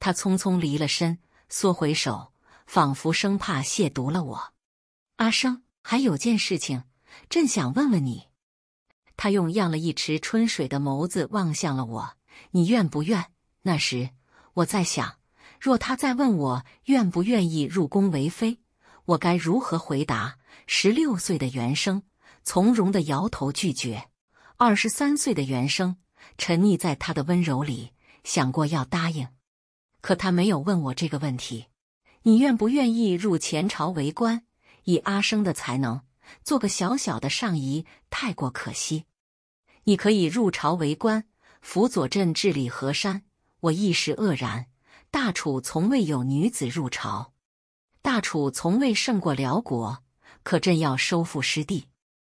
他匆匆离了身，缩回手，仿佛生怕亵渎了我。阿生，还有件事情，朕想问问你。他用漾了一池春水的眸子望向了我，你愿不愿？那时我在想，若他再问我愿不愿意入宫为妃，我该如何回答？十六岁的原生从容地摇头拒绝；二十三岁的原生沉溺在他的温柔里，想过要答应，可他没有问我这个问题。你愿不愿意入前朝为官？以阿生的才能，做个小小的上仪，太过可惜。你可以入朝为官，辅佐朕治理河山。我一时愕然，大楚从未有女子入朝，大楚从未胜过辽国，可朕要收复失地，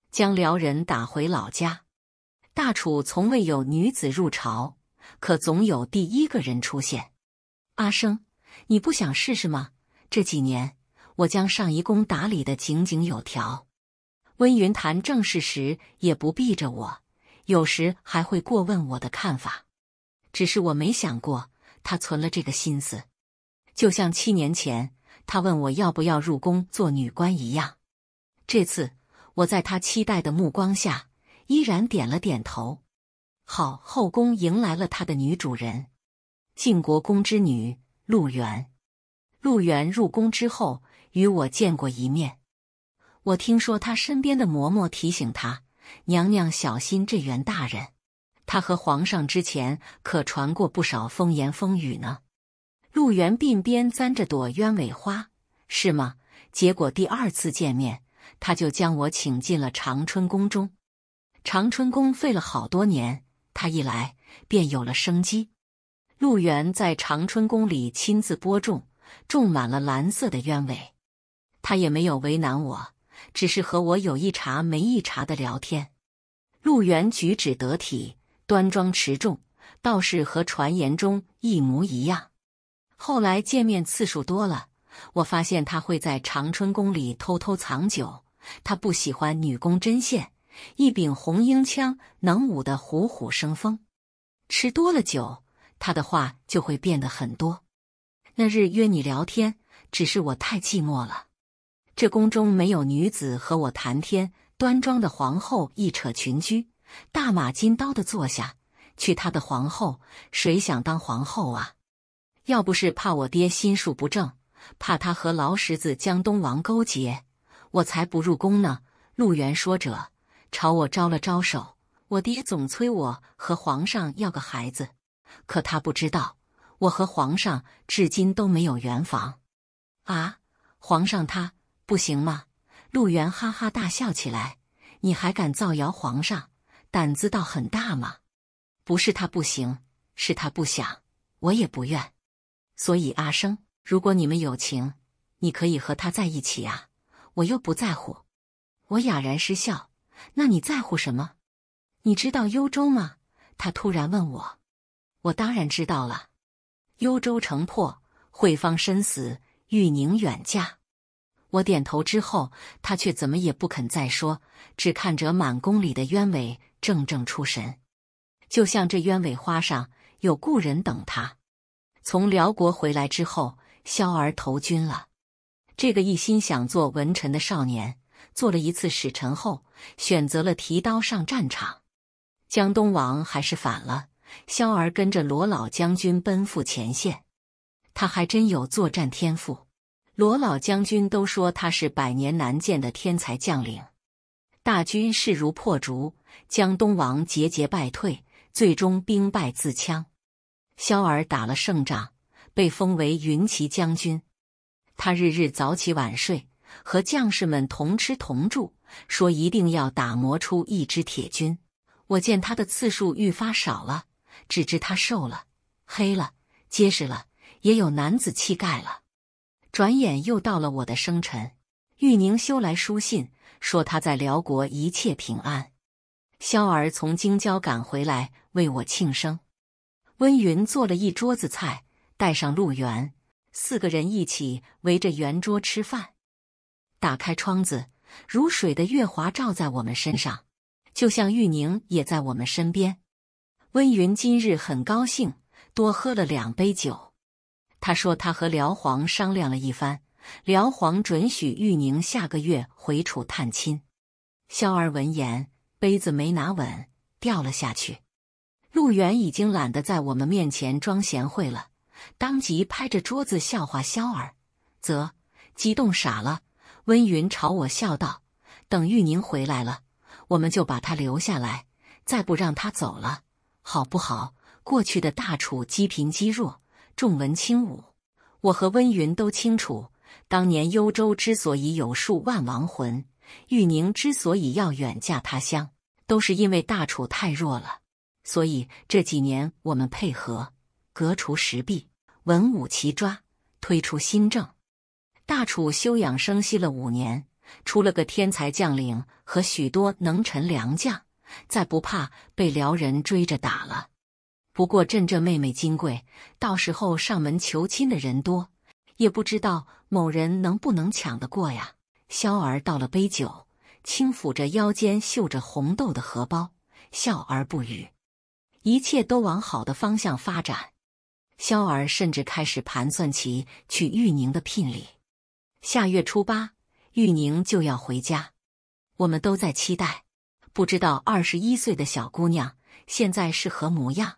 将辽人打回老家。大楚从未有女子入朝，可总有第一个人出现。阿生，你不想试试吗？这几年。我将上一宫打理的井井有条，温云谈正事时也不避着我，有时还会过问我的看法。只是我没想过他存了这个心思，就像七年前他问我要不要入宫做女官一样。这次我在他期待的目光下，依然点了点头。好，后宫迎来了他的女主人，晋国公之女陆元。陆元入宫之后。与我见过一面，我听说他身边的嬷嬷提醒他：“娘娘小心这员大人，他和皇上之前可传过不少风言风语呢。”陆元鬓边簪着朵鸢尾花，是吗？结果第二次见面，他就将我请进了长春宫中。长春宫废了好多年，他一来便有了生机。陆元在长春宫里亲自播种，种满了蓝色的鸢尾。他也没有为难我，只是和我有一茬没一茬的聊天。陆源举止得体，端庄持重，倒是和传言中一模一样。后来见面次数多了，我发现他会在长春宫里偷偷藏酒。他不喜欢女工针线，一柄红缨枪能舞得虎虎生风。吃多了酒，他的话就会变得很多。那日约你聊天，只是我太寂寞了。这宫中没有女子和我谈天。端庄的皇后一扯裙裾，大马金刀的坐下。去她的皇后，谁想当皇后啊？要不是怕我爹心术不正，怕他和老十子江东王勾结，我才不入宫呢。陆源说者朝我招了招手。我爹总催我和皇上要个孩子，可他不知道我和皇上至今都没有圆房。啊，皇上他。不行吗？陆源哈哈大笑起来。你还敢造谣皇上？胆子倒很大嘛！不是他不行，是他不想，我也不愿。所以阿生，如果你们有情，你可以和他在一起啊！我又不在乎。我哑然失笑。那你在乎什么？你知道幽州吗？他突然问我。我当然知道了。幽州城破，慧芳身死，玉宁远嫁。我点头之后，他却怎么也不肯再说，只看着满宫里的鸢尾，怔怔出神。就像这鸢尾花上有故人等他。从辽国回来之后，萧儿投军了。这个一心想做文臣的少年，做了一次使臣后，选择了提刀上战场。江东王还是反了，萧儿跟着罗老将军奔赴前线。他还真有作战天赋。罗老将军都说他是百年难见的天才将领，大军势如破竹，江东王节节败退，最终兵败自戕。萧儿打了胜仗，被封为云骑将军。他日日早起晚睡，和将士们同吃同住，说一定要打磨出一支铁军。我见他的次数愈发少了，只知他瘦了、黑了、结实了，也有男子气概了。转眼又到了我的生辰，玉宁修来书信，说他在辽国一切平安。萧儿从京郊赶回来为我庆生，温云做了一桌子菜，带上陆源，四个人一起围着圆桌吃饭。打开窗子，如水的月华照在我们身上，就像玉宁也在我们身边。温云今日很高兴，多喝了两杯酒。他说：“他和辽皇商量了一番，辽皇准许玉宁下个月回楚探亲。”萧儿闻言，杯子没拿稳，掉了下去。陆远已经懒得在我们面前装贤惠了，当即拍着桌子笑话萧儿，则激动傻了。温云朝我笑道：“等玉宁回来了，我们就把他留下来，再不让他走了，好不好？过去的大楚积贫积弱。”重文轻武，我和温云都清楚，当年幽州之所以有数万亡魂，玉宁之所以要远嫁他乡，都是因为大楚太弱了。所以这几年我们配合，革除石壁，文武齐抓，推出新政，大楚休养生息了五年，出了个天才将领和许多能臣良将，再不怕被辽人追着打了。不过，朕这妹妹金贵，到时候上门求亲的人多，也不知道某人能不能抢得过呀。萧儿倒了杯酒，轻抚着腰间绣着红豆的荷包，笑而不语。一切都往好的方向发展。萧儿甚至开始盘算起娶玉宁的聘礼。下月初八，玉宁就要回家，我们都在期待，不知道二十一岁的小姑娘现在是何模样。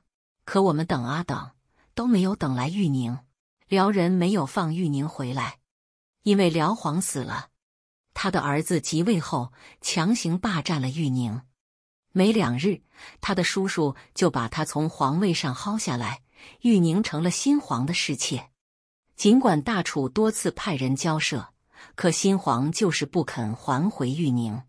可我们等啊等，都没有等来玉宁。辽人没有放玉宁回来，因为辽皇死了，他的儿子即位后强行霸占了玉宁。没两日，他的叔叔就把他从皇位上薅下来，玉宁成了新皇的侍妾。尽管大楚多次派人交涉，可新皇就是不肯还回玉宁，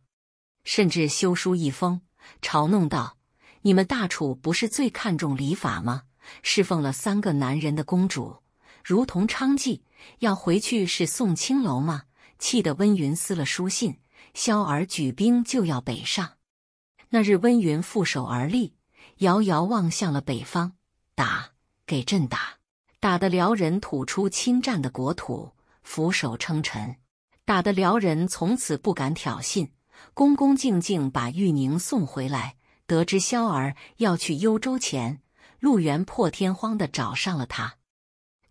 甚至修书一封，嘲弄道。你们大楚不是最看重礼法吗？侍奉了三个男人的公主，如同娼妓，要回去是送青楼吗？气得温云撕了书信，萧儿举兵就要北上。那日温云负手而立，遥遥望向了北方，打给朕打，打得辽人吐出侵占的国土，俯首称臣；打得辽人从此不敢挑衅，恭恭敬敬把玉宁送回来。得知萧儿要去幽州前，陆源破天荒地找上了他。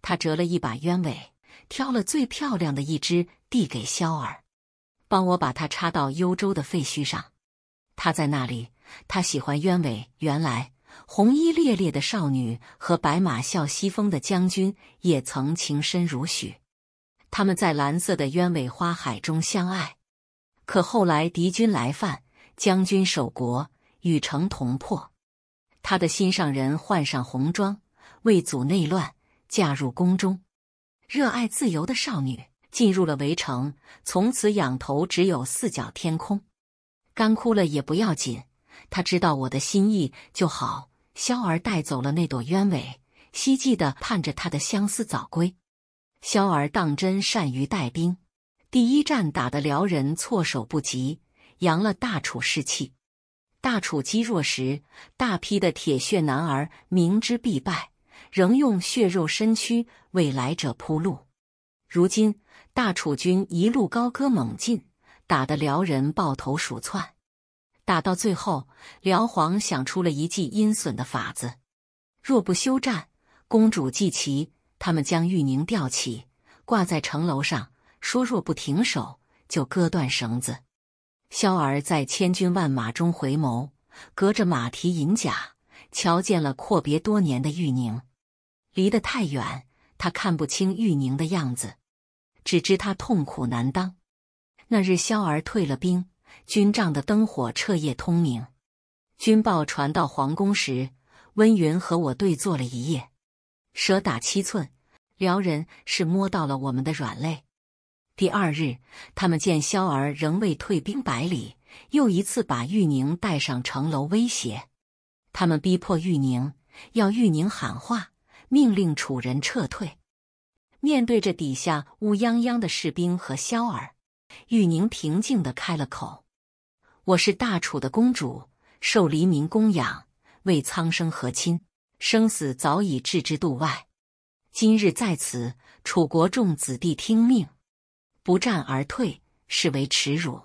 他折了一把鸢尾，挑了最漂亮的一枝，递给萧儿：“帮我把它插到幽州的废墟上。他在那里，他喜欢鸢尾。原来红衣烈烈的少女和白马啸西风的将军也曾情深如许。他们在蓝色的鸢尾花海中相爱，可后来敌军来犯，将军守国。”与城同破，他的心上人换上红装，为阻内乱，嫁入宫中。热爱自由的少女进入了围城，从此仰头只有四角天空。干枯了也不要紧，他知道我的心意就好。萧儿带走了那朵鸢尾，希冀的盼着他的相思早归。萧儿当真善于带兵，第一战打得辽人措手不及，扬了大楚士气。大楚积弱时，大批的铁血男儿明知必败，仍用血肉身躯为来者铺路。如今大楚军一路高歌猛进，打得辽人抱头鼠窜。打到最后，辽皇想出了一计阴损的法子：若不休战，公主、祭旗，他们将玉宁吊起，挂在城楼上，说若不停手，就割断绳子。萧儿在千军万马中回眸，隔着马蹄银甲，瞧见了阔别多年的玉宁。离得太远，他看不清玉宁的样子，只知他痛苦难当。那日萧儿退了兵，军帐的灯火彻夜通明。军报传到皇宫时，温云和我对坐了一夜。蛇打七寸，辽人是摸到了我们的软肋。第二日，他们见萧儿仍未退兵百里，又一次把玉宁带上城楼威胁。他们逼迫玉宁要玉宁喊话，命令楚人撤退。面对着底下乌泱泱的士兵和萧儿，玉宁平静的开了口：“我是大楚的公主，受黎民供养，为苍生和亲，生死早已置之度外。今日在此，楚国众子弟听命。”不战而退视为耻辱，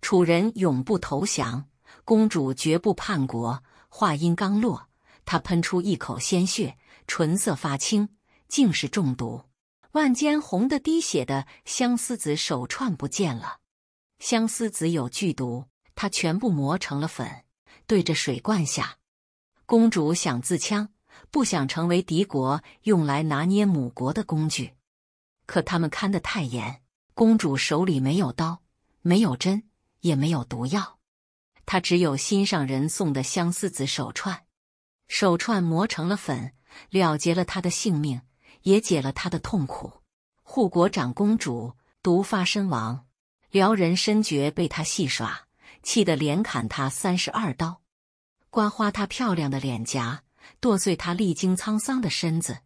楚人永不投降，公主绝不叛国。话音刚落，他喷出一口鲜血，唇色发青，竟是中毒。万间红的滴血的相思子手串不见了，相思子有剧毒，他全部磨成了粉，对着水灌下。公主想自戕，不想成为敌国用来拿捏母国的工具，可他们看得太严。公主手里没有刀，没有针，也没有毒药，她只有心上人送的相思子手串。手串磨成了粉，了结了她的性命，也解了她的痛苦。护国长公主毒发身亡，辽人深觉被他戏耍，气得连砍他三十二刀，刮花她漂亮的脸颊，剁碎她历经沧桑的身子。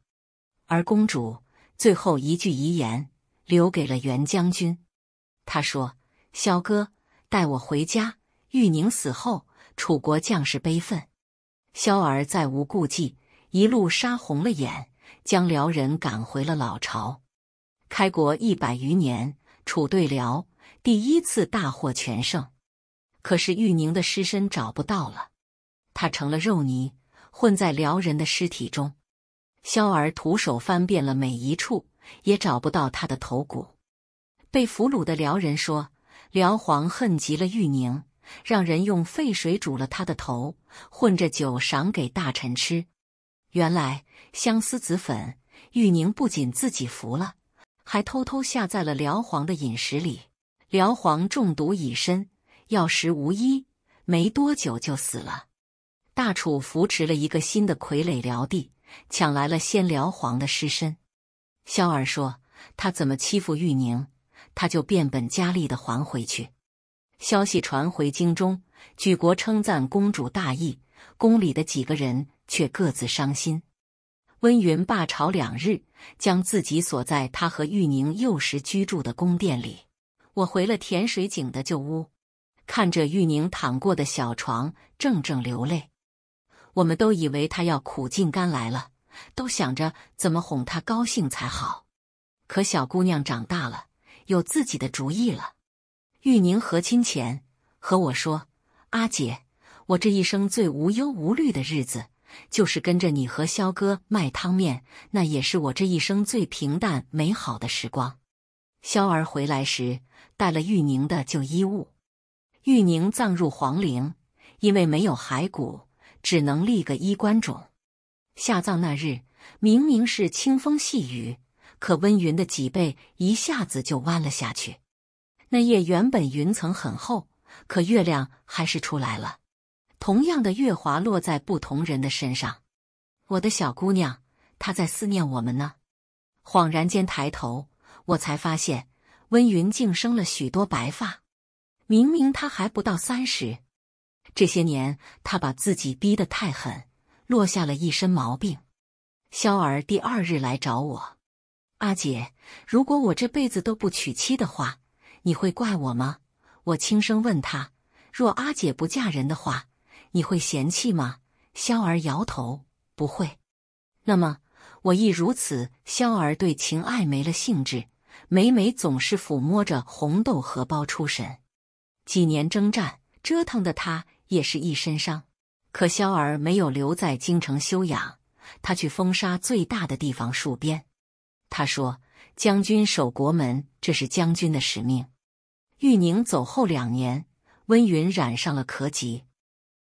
而公主最后一句遗言。留给了袁将军。他说：“萧哥，带我回家。”玉宁死后，楚国将士悲愤，萧儿再无顾忌，一路杀红了眼，将辽人赶回了老巢。开国一百余年，楚对辽第一次大获全胜。可是玉宁的尸身找不到了，他成了肉泥，混在辽人的尸体中。萧儿徒手翻遍了每一处。也找不到他的头骨。被俘虏的辽人说，辽皇恨极了玉宁，让人用沸水煮了他的头，混着酒赏给大臣吃。原来相思子粉，玉宁不仅自己服了，还偷偷下在了辽皇的饮食里。辽皇中毒已深，药石无医，没多久就死了。大楚扶持了一个新的傀儡辽帝，抢来了先辽皇的尸身。萧儿说：“他怎么欺负玉宁，他就变本加厉的还回去。”消息传回京中，举国称赞公主大义，宫里的几个人却各自伤心。温云罢朝两日，将自己锁在他和玉宁幼时居住的宫殿里。我回了甜水井的旧屋，看着玉宁躺过的小床，怔怔流泪。我们都以为她要苦尽甘来了。都想着怎么哄她高兴才好，可小姑娘长大了，有自己的主意了。玉宁和亲前和我说：“阿姐，我这一生最无忧无虑的日子，就是跟着你和肖哥卖汤面，那也是我这一生最平淡美好的时光。”肖儿回来时带了玉宁的旧衣物，玉宁葬入皇陵，因为没有骸骨，只能立个衣冠冢。下葬那日，明明是清风细雨，可温云的脊背一下子就弯了下去。那夜原本云层很厚，可月亮还是出来了。同样的月华落在不同人的身上。我的小姑娘，她在思念我们呢。恍然间抬头，我才发现温云竟生了许多白发。明明她还不到三十，这些年她把自己逼得太狠。落下了一身毛病，萧儿第二日来找我，阿姐，如果我这辈子都不娶妻的话，你会怪我吗？我轻声问他，若阿姐不嫁人的话，你会嫌弃吗？萧儿摇头，不会。那么我亦如此。萧儿对情爱没了兴致，每每总是抚摸着红豆荷包出神。几年征战折腾的他，也是一身伤。可萧儿没有留在京城休养，他去风沙最大的地方戍边。他说：“将军守国门，这是将军的使命。”玉宁走后两年，温云染上了咳疾。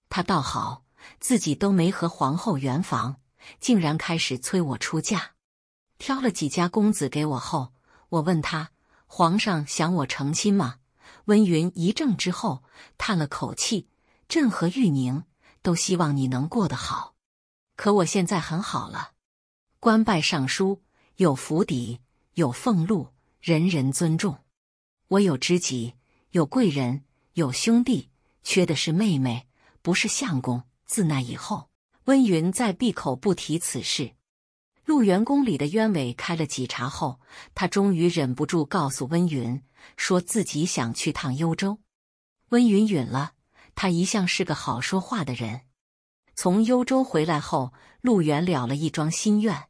他倒好，自己都没和皇后圆房，竟然开始催我出嫁。挑了几家公子给我后，我问他：“皇上想我成亲吗？”温云一怔之后，叹了口气：“朕和玉宁。”都希望你能过得好，可我现在很好了，官拜尚书，有府邸，有俸禄，人人尊重。我有知己，有贵人，有兄弟，缺的是妹妹，不是相公。自那以后，温云再闭口不提此事。陆元宫里的鸢尾开了几茬后，他终于忍不住告诉温云，说自己想去趟幽州。温云允了。他一向是个好说话的人。从幽州回来后，陆源了了一桩心愿，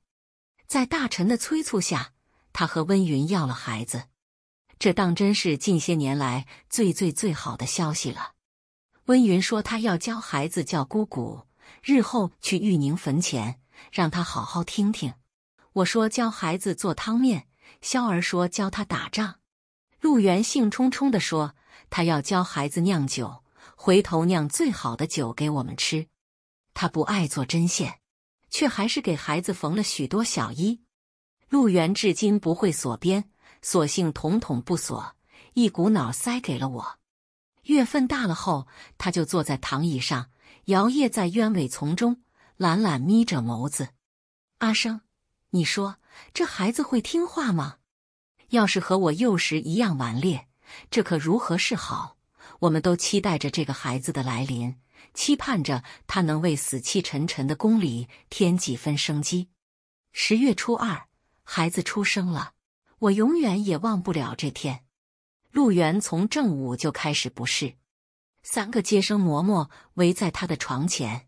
在大臣的催促下，他和温云要了孩子。这当真是近些年来最最最好的消息了。温云说他要教孩子叫姑姑，日后去玉宁坟前让他好好听听。我说教孩子做汤面，肖儿说教他打仗，陆元兴冲冲的说他要教孩子酿酒。回头酿最好的酒给我们吃，他不爱做针线，却还是给孩子缝了许多小衣。陆源至今不会锁边，索性统统不锁，一股脑塞给了我。月份大了后，他就坐在躺椅上，摇曳在鸢尾丛中，懒懒眯着眸子。阿生，你说这孩子会听话吗？要是和我幼时一样顽劣，这可如何是好？我们都期待着这个孩子的来临，期盼着他能为死气沉沉的宫里添几分生机。十月初二，孩子出生了，我永远也忘不了这天。陆源从正午就开始不适，三个接生嬷嬷围在他的床前，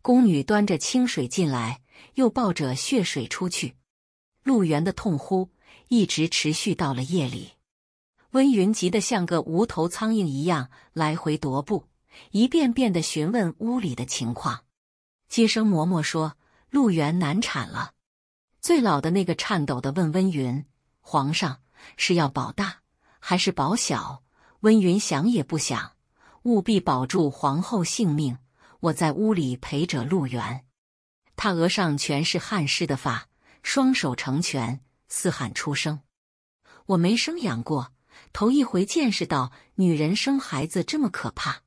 宫女端着清水进来，又抱着血水出去。陆源的痛呼一直持续到了夜里。温云急得像个无头苍蝇一样来回踱步，一遍遍地询问屋里的情况。接生嬷嬷说：“陆源难产了。”最老的那个颤抖的问温云：“皇上是要保大还是保小？”温云想也不想，务必保住皇后性命。我在屋里陪着陆源，他额上全是汗湿的发，双手成拳，嘶喊出声：“我没生养过。”头一回见识到女人生孩子这么可怕，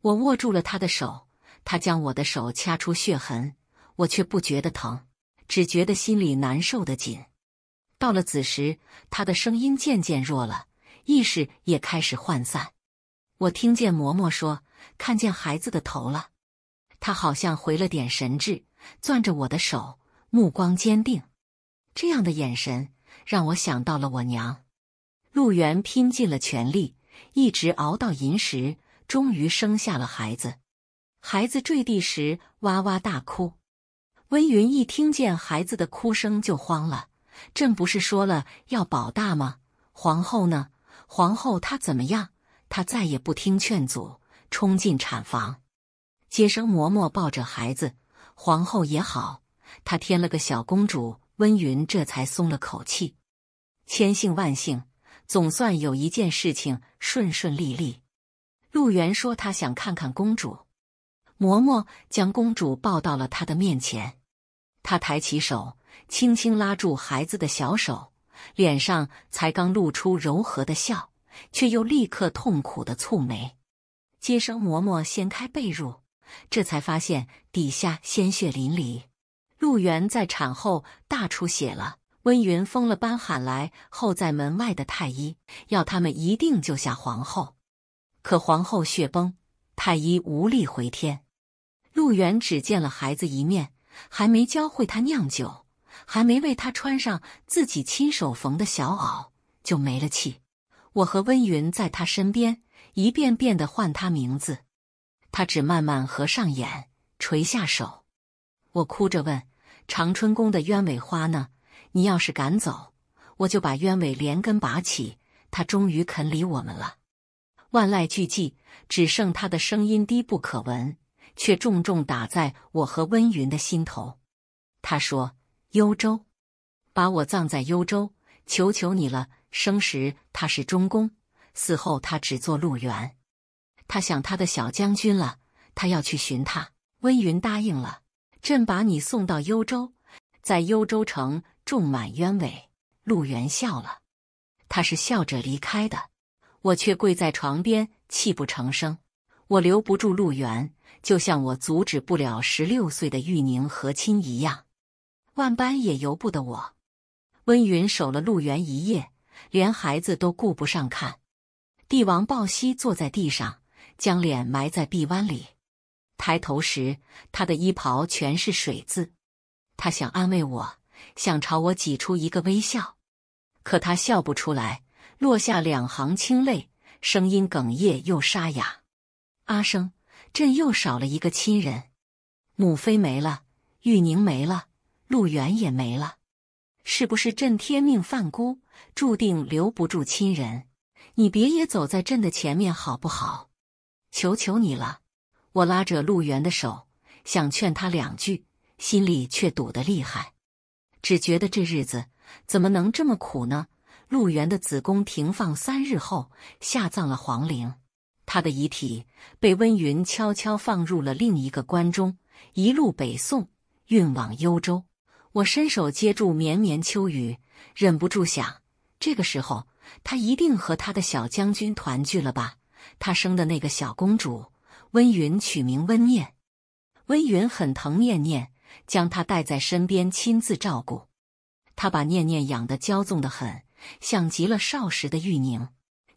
我握住了她的手，她将我的手掐出血痕，我却不觉得疼，只觉得心里难受得紧。到了子时，她的声音渐渐弱了，意识也开始涣散。我听见嬷嬷说：“看见孩子的头了。”她好像回了点神智，攥着我的手，目光坚定。这样的眼神让我想到了我娘。陆源拼尽了全力，一直熬到寅时，终于生下了孩子。孩子坠地时哇哇大哭，温云一听见孩子的哭声就慌了。朕不是说了要保大吗？皇后呢？皇后她怎么样？她再也不听劝阻，冲进产房。接生嬷嬷抱着孩子，皇后也好，她添了个小公主。温云这才松了口气，千幸万幸。总算有一件事情顺顺利利。陆源说他想看看公主，嬷嬷将公主抱到了他的面前。他抬起手，轻轻拉住孩子的小手，脸上才刚露出柔和的笑，却又立刻痛苦的蹙眉。接生嬷嬷掀开被褥，这才发现底下鲜血淋漓。陆源在产后大出血了。温云疯了般喊来候在门外的太医，要他们一定救下皇后。可皇后血崩，太医无力回天。陆远只见了孩子一面，还没教会他酿酒，还没为他穿上自己亲手缝的小袄，就没了气。我和温云在他身边一遍遍的唤他名字，他只慢慢合上眼，垂下手。我哭着问：“长春宫的鸢尾花呢？”你要是敢走，我就把鸢尾连根拔起。他终于肯理我们了，万籁俱寂，只剩他的声音低不可闻，却重重打在我和温云的心头。他说：“幽州，把我葬在幽州，求求你了。生时他是中宫，死后他只做路远。他想他的小将军了，他要去寻他。温云答应了，朕把你送到幽州，在幽州城。”种满鸢尾，陆源笑了，他是笑着离开的，我却跪在床边泣不成声。我留不住陆源，就像我阻止不了十六岁的玉宁和亲一样，万般也由不得我。温云守了陆源一夜，连孩子都顾不上看。帝王抱膝坐在地上，将脸埋在臂弯里，抬头时，他的衣袍全是水渍。他想安慰我。想朝我挤出一个微笑，可他笑不出来，落下两行清泪，声音哽咽又沙哑。阿生，朕又少了一个亲人，母妃没了，玉宁没了，陆源也没了，是不是朕天命犯孤，注定留不住亲人？你别也走在朕的前面好不好？求求你了！我拉着陆源的手，想劝他两句，心里却堵得厉害。只觉得这日子怎么能这么苦呢？陆元的子宫停放三日后下葬了皇陵，他的遗体被温云悄悄放入了另一个棺中，一路北送，运往幽州。我伸手接住绵绵秋雨，忍不住想：这个时候，他一定和他的小将军团聚了吧？他生的那个小公主，温云取名温念，温云很疼念念。将他带在身边，亲自照顾。他把念念养得骄纵的很，像极了少时的玉宁。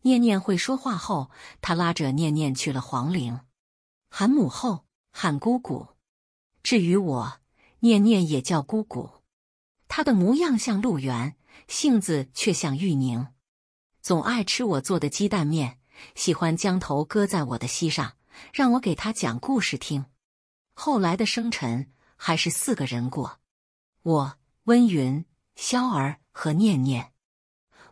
念念会说话后，他拉着念念去了皇陵，喊母后，喊姑姑。至于我，念念也叫姑姑。他的模样像陆源，性子却像玉宁，总爱吃我做的鸡蛋面，喜欢将头搁在我的膝上，让我给他讲故事听。后来的生辰。还是四个人过，我温云、萧儿和念念。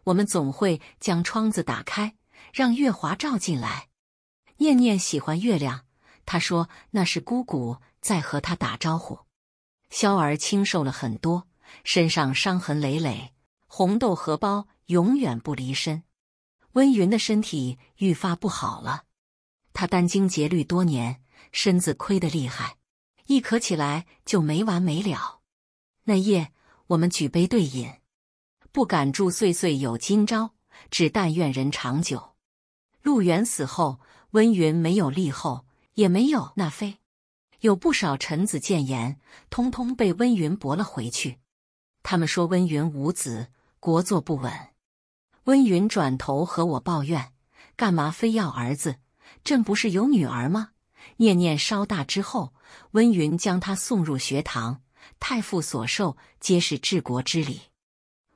我们总会将窗子打开，让月华照进来。念念喜欢月亮，她说那是姑姑在和她打招呼。萧儿清瘦了很多，身上伤痕累累，红豆荷包永远不离身。温云的身体愈发不好了，她殚精竭虑多年，身子亏得厉害。一咳起来就没完没了。那夜我们举杯对饮，不敢祝岁岁有今朝，只但愿人长久。陆远死后，温云没有立后，也没有那妃，有不少臣子谏言，通通被温云驳了回去。他们说温云无子，国坐不稳。温云转头和我抱怨：“干嘛非要儿子？朕不是有女儿吗？念念稍大之后。”温云将他送入学堂，太傅所授皆是治国之理。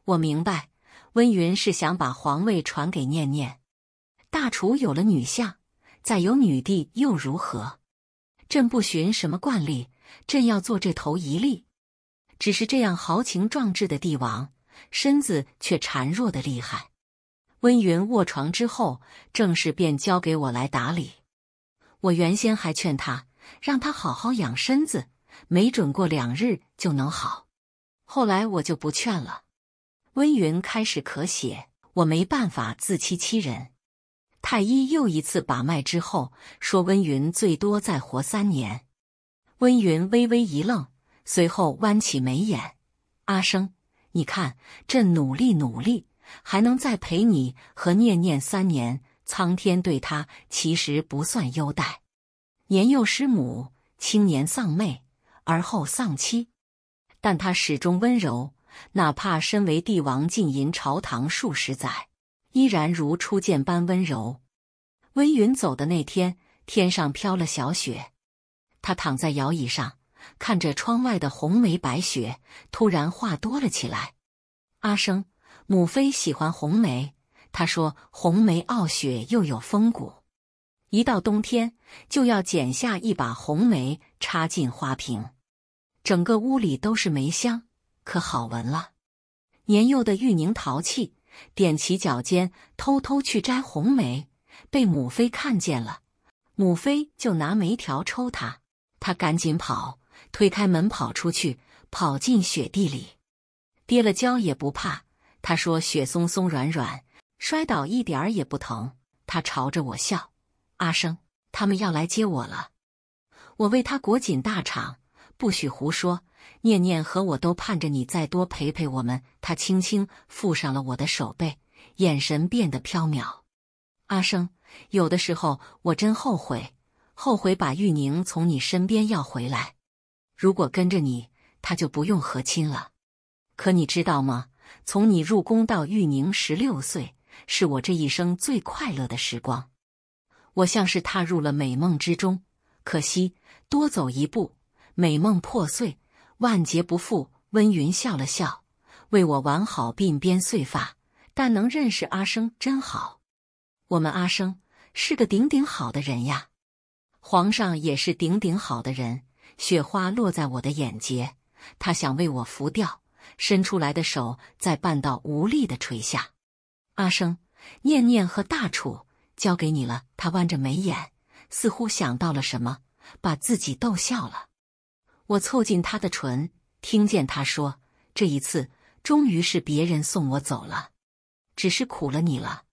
我明白，温云是想把皇位传给念念。大楚有了女相，再有女帝又如何？朕不循什么惯例，朕要做这头一例。只是这样豪情壮志的帝王，身子却孱弱的厉害。温云卧床之后，正事便交给我来打理。我原先还劝他。让他好好养身子，没准过两日就能好。后来我就不劝了。温云开始咳血，我没办法自欺欺人。太医又一次把脉之后，说温云最多再活三年。温云微微一愣，随后弯起眉眼：“阿生，你看，朕努力努力，还能再陪你和念念三年。苍天对他其实不算优待。”年幼失母，青年丧妹，而后丧妻，但他始终温柔，哪怕身为帝王，浸淫朝堂数十载，依然如初见般温柔。温云走的那天，天上飘了小雪，他躺在摇椅上，看着窗外的红梅白雪，突然话多了起来。阿生，母妃喜欢红梅，她说红梅傲雪，又有风骨。一到冬天，就要剪下一把红梅插进花瓶，整个屋里都是梅香，可好闻了。年幼的玉宁淘气，踮起脚尖偷偷去摘红梅，被母妃看见了，母妃就拿梅条抽他，他赶紧跑，推开门跑出去，跑进雪地里，跌了跤也不怕。他说：“雪松松软软，摔倒一点儿也不疼。”他朝着我笑。阿生，他们要来接我了。我为他裹紧大氅，不许胡说。念念和我都盼着你再多陪陪我们。他轻轻附上了我的手背，眼神变得飘渺。阿生，有的时候我真后悔，后悔把玉宁从你身边要回来。如果跟着你，他就不用和亲了。可你知道吗？从你入宫到玉宁十六岁，是我这一生最快乐的时光。我像是踏入了美梦之中，可惜多走一步，美梦破碎，万劫不复。温云笑了笑，为我挽好鬓边碎发。但能认识阿生真好，我们阿生是个顶顶好的人呀。皇上也是顶顶好的人。雪花落在我的眼睫，他想为我拂掉，伸出来的手在半道无力的垂下。阿生，念念和大楚。交给你了。他弯着眉眼，似乎想到了什么，把自己逗笑了。我凑近他的唇，听见他说：“这一次，终于是别人送我走了，只是苦了你了，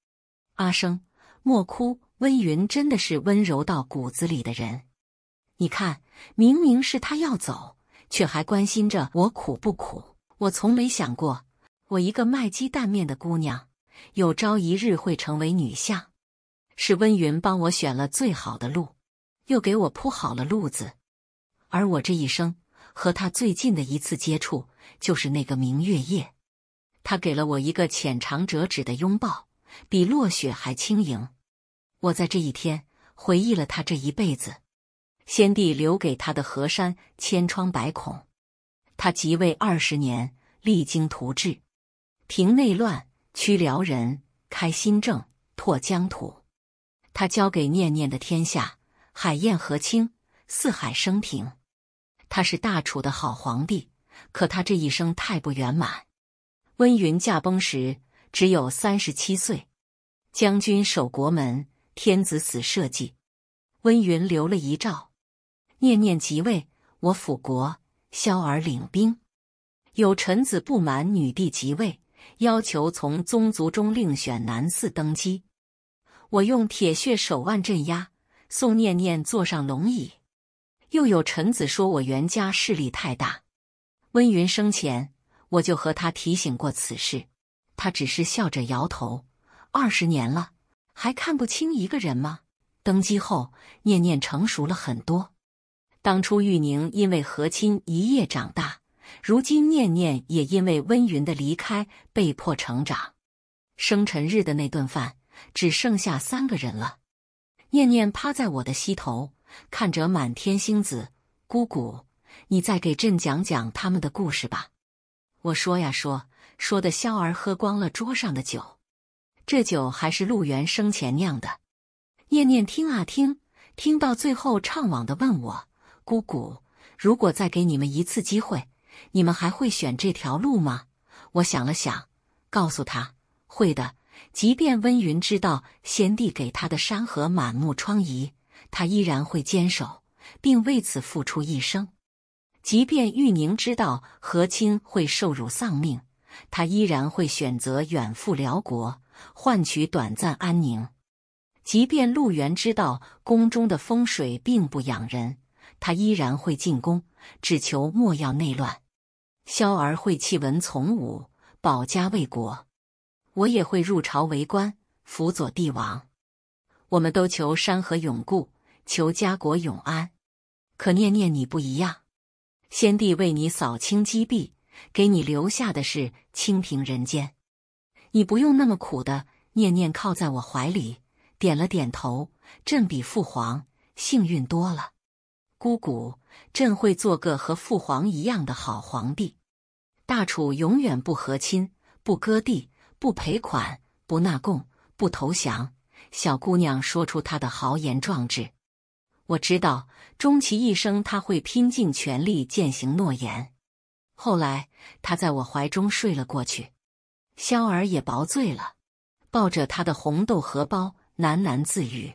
阿生，莫哭。”温云真的是温柔到骨子里的人。你看，明明是他要走，却还关心着我苦不苦。我从没想过，我一个卖鸡蛋面的姑娘，有朝一日会成为女相。是温云帮我选了最好的路，又给我铺好了路子。而我这一生和他最近的一次接触，就是那个明月夜。他给了我一个浅尝辄止的拥抱，比落雪还轻盈。我在这一天回忆了他这一辈子。先帝留给他的河山千疮百孔，他即位二十年，励精图治，平内乱，驱辽人，开新政，拓疆土。他交给念念的天下，海晏河清，四海升平。他是大楚的好皇帝，可他这一生太不圆满。温云驾崩时只有三十七岁，将军守国门，天子死社稷。温云留了遗诏，念念即位，我辅国，萧儿领兵。有臣子不满女帝即位，要求从宗族中另选男嗣登基。我用铁血手腕镇压宋念念坐上龙椅，又有臣子说我袁家势力太大。温云生前我就和他提醒过此事，他只是笑着摇头。二十年了，还看不清一个人吗？登基后，念念成熟了很多。当初玉宁因为和亲一夜长大，如今念念也因为温云的离开被迫成长。生辰日的那顿饭。只剩下三个人了。念念趴在我的膝头，看着满天星子。姑姑，你再给朕讲讲他们的故事吧。我说呀说，说的萧儿喝光了桌上的酒。这酒还是陆源生前酿的。念念听啊听，听到最后怅惘的问我：“姑姑，如果再给你们一次机会，你们还会选这条路吗？”我想了想，告诉他：“会的。”即便温云知道先帝给他的山河满目疮痍，他依然会坚守，并为此付出一生。即便玉宁知道和亲会受辱丧命，他依然会选择远赴辽国，换取短暂安宁。即便陆源知道宫中的风水并不养人，他依然会进宫，只求莫要内乱。萧儿会弃文从武，保家卫国。我也会入朝为官，辅佐帝王。我们都求山河永固，求家国永安。可念念你不一样，先帝为你扫清积弊，给你留下的是清平人间。你不用那么苦的念念靠在我怀里，点了点头。朕比父皇幸运多了，姑姑，朕会做个和父皇一样的好皇帝。大楚永远不和亲，不割地。不赔款，不纳贡，不投降。小姑娘说出她的豪言壮志。我知道，终其一生，她会拼尽全力践行诺言。后来，他在我怀中睡了过去。萧儿也薄醉了，抱着他的红豆荷包，喃喃自语。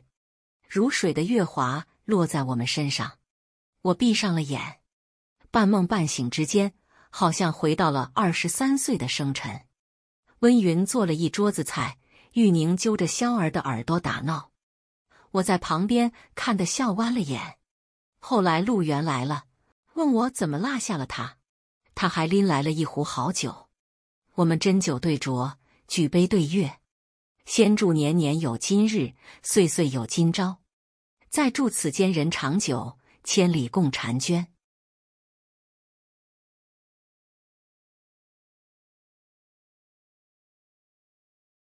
如水的月华落在我们身上，我闭上了眼。半梦半醒之间，好像回到了二十三岁的生辰。温云做了一桌子菜，玉宁揪着萧儿的耳朵打闹，我在旁边看得笑弯了眼。后来陆源来了，问我怎么落下了他，他还拎来了一壶好酒。我们斟酒对酌，举杯对月，先祝年年有今日，岁岁有今朝；再祝此间人长久，千里共婵娟。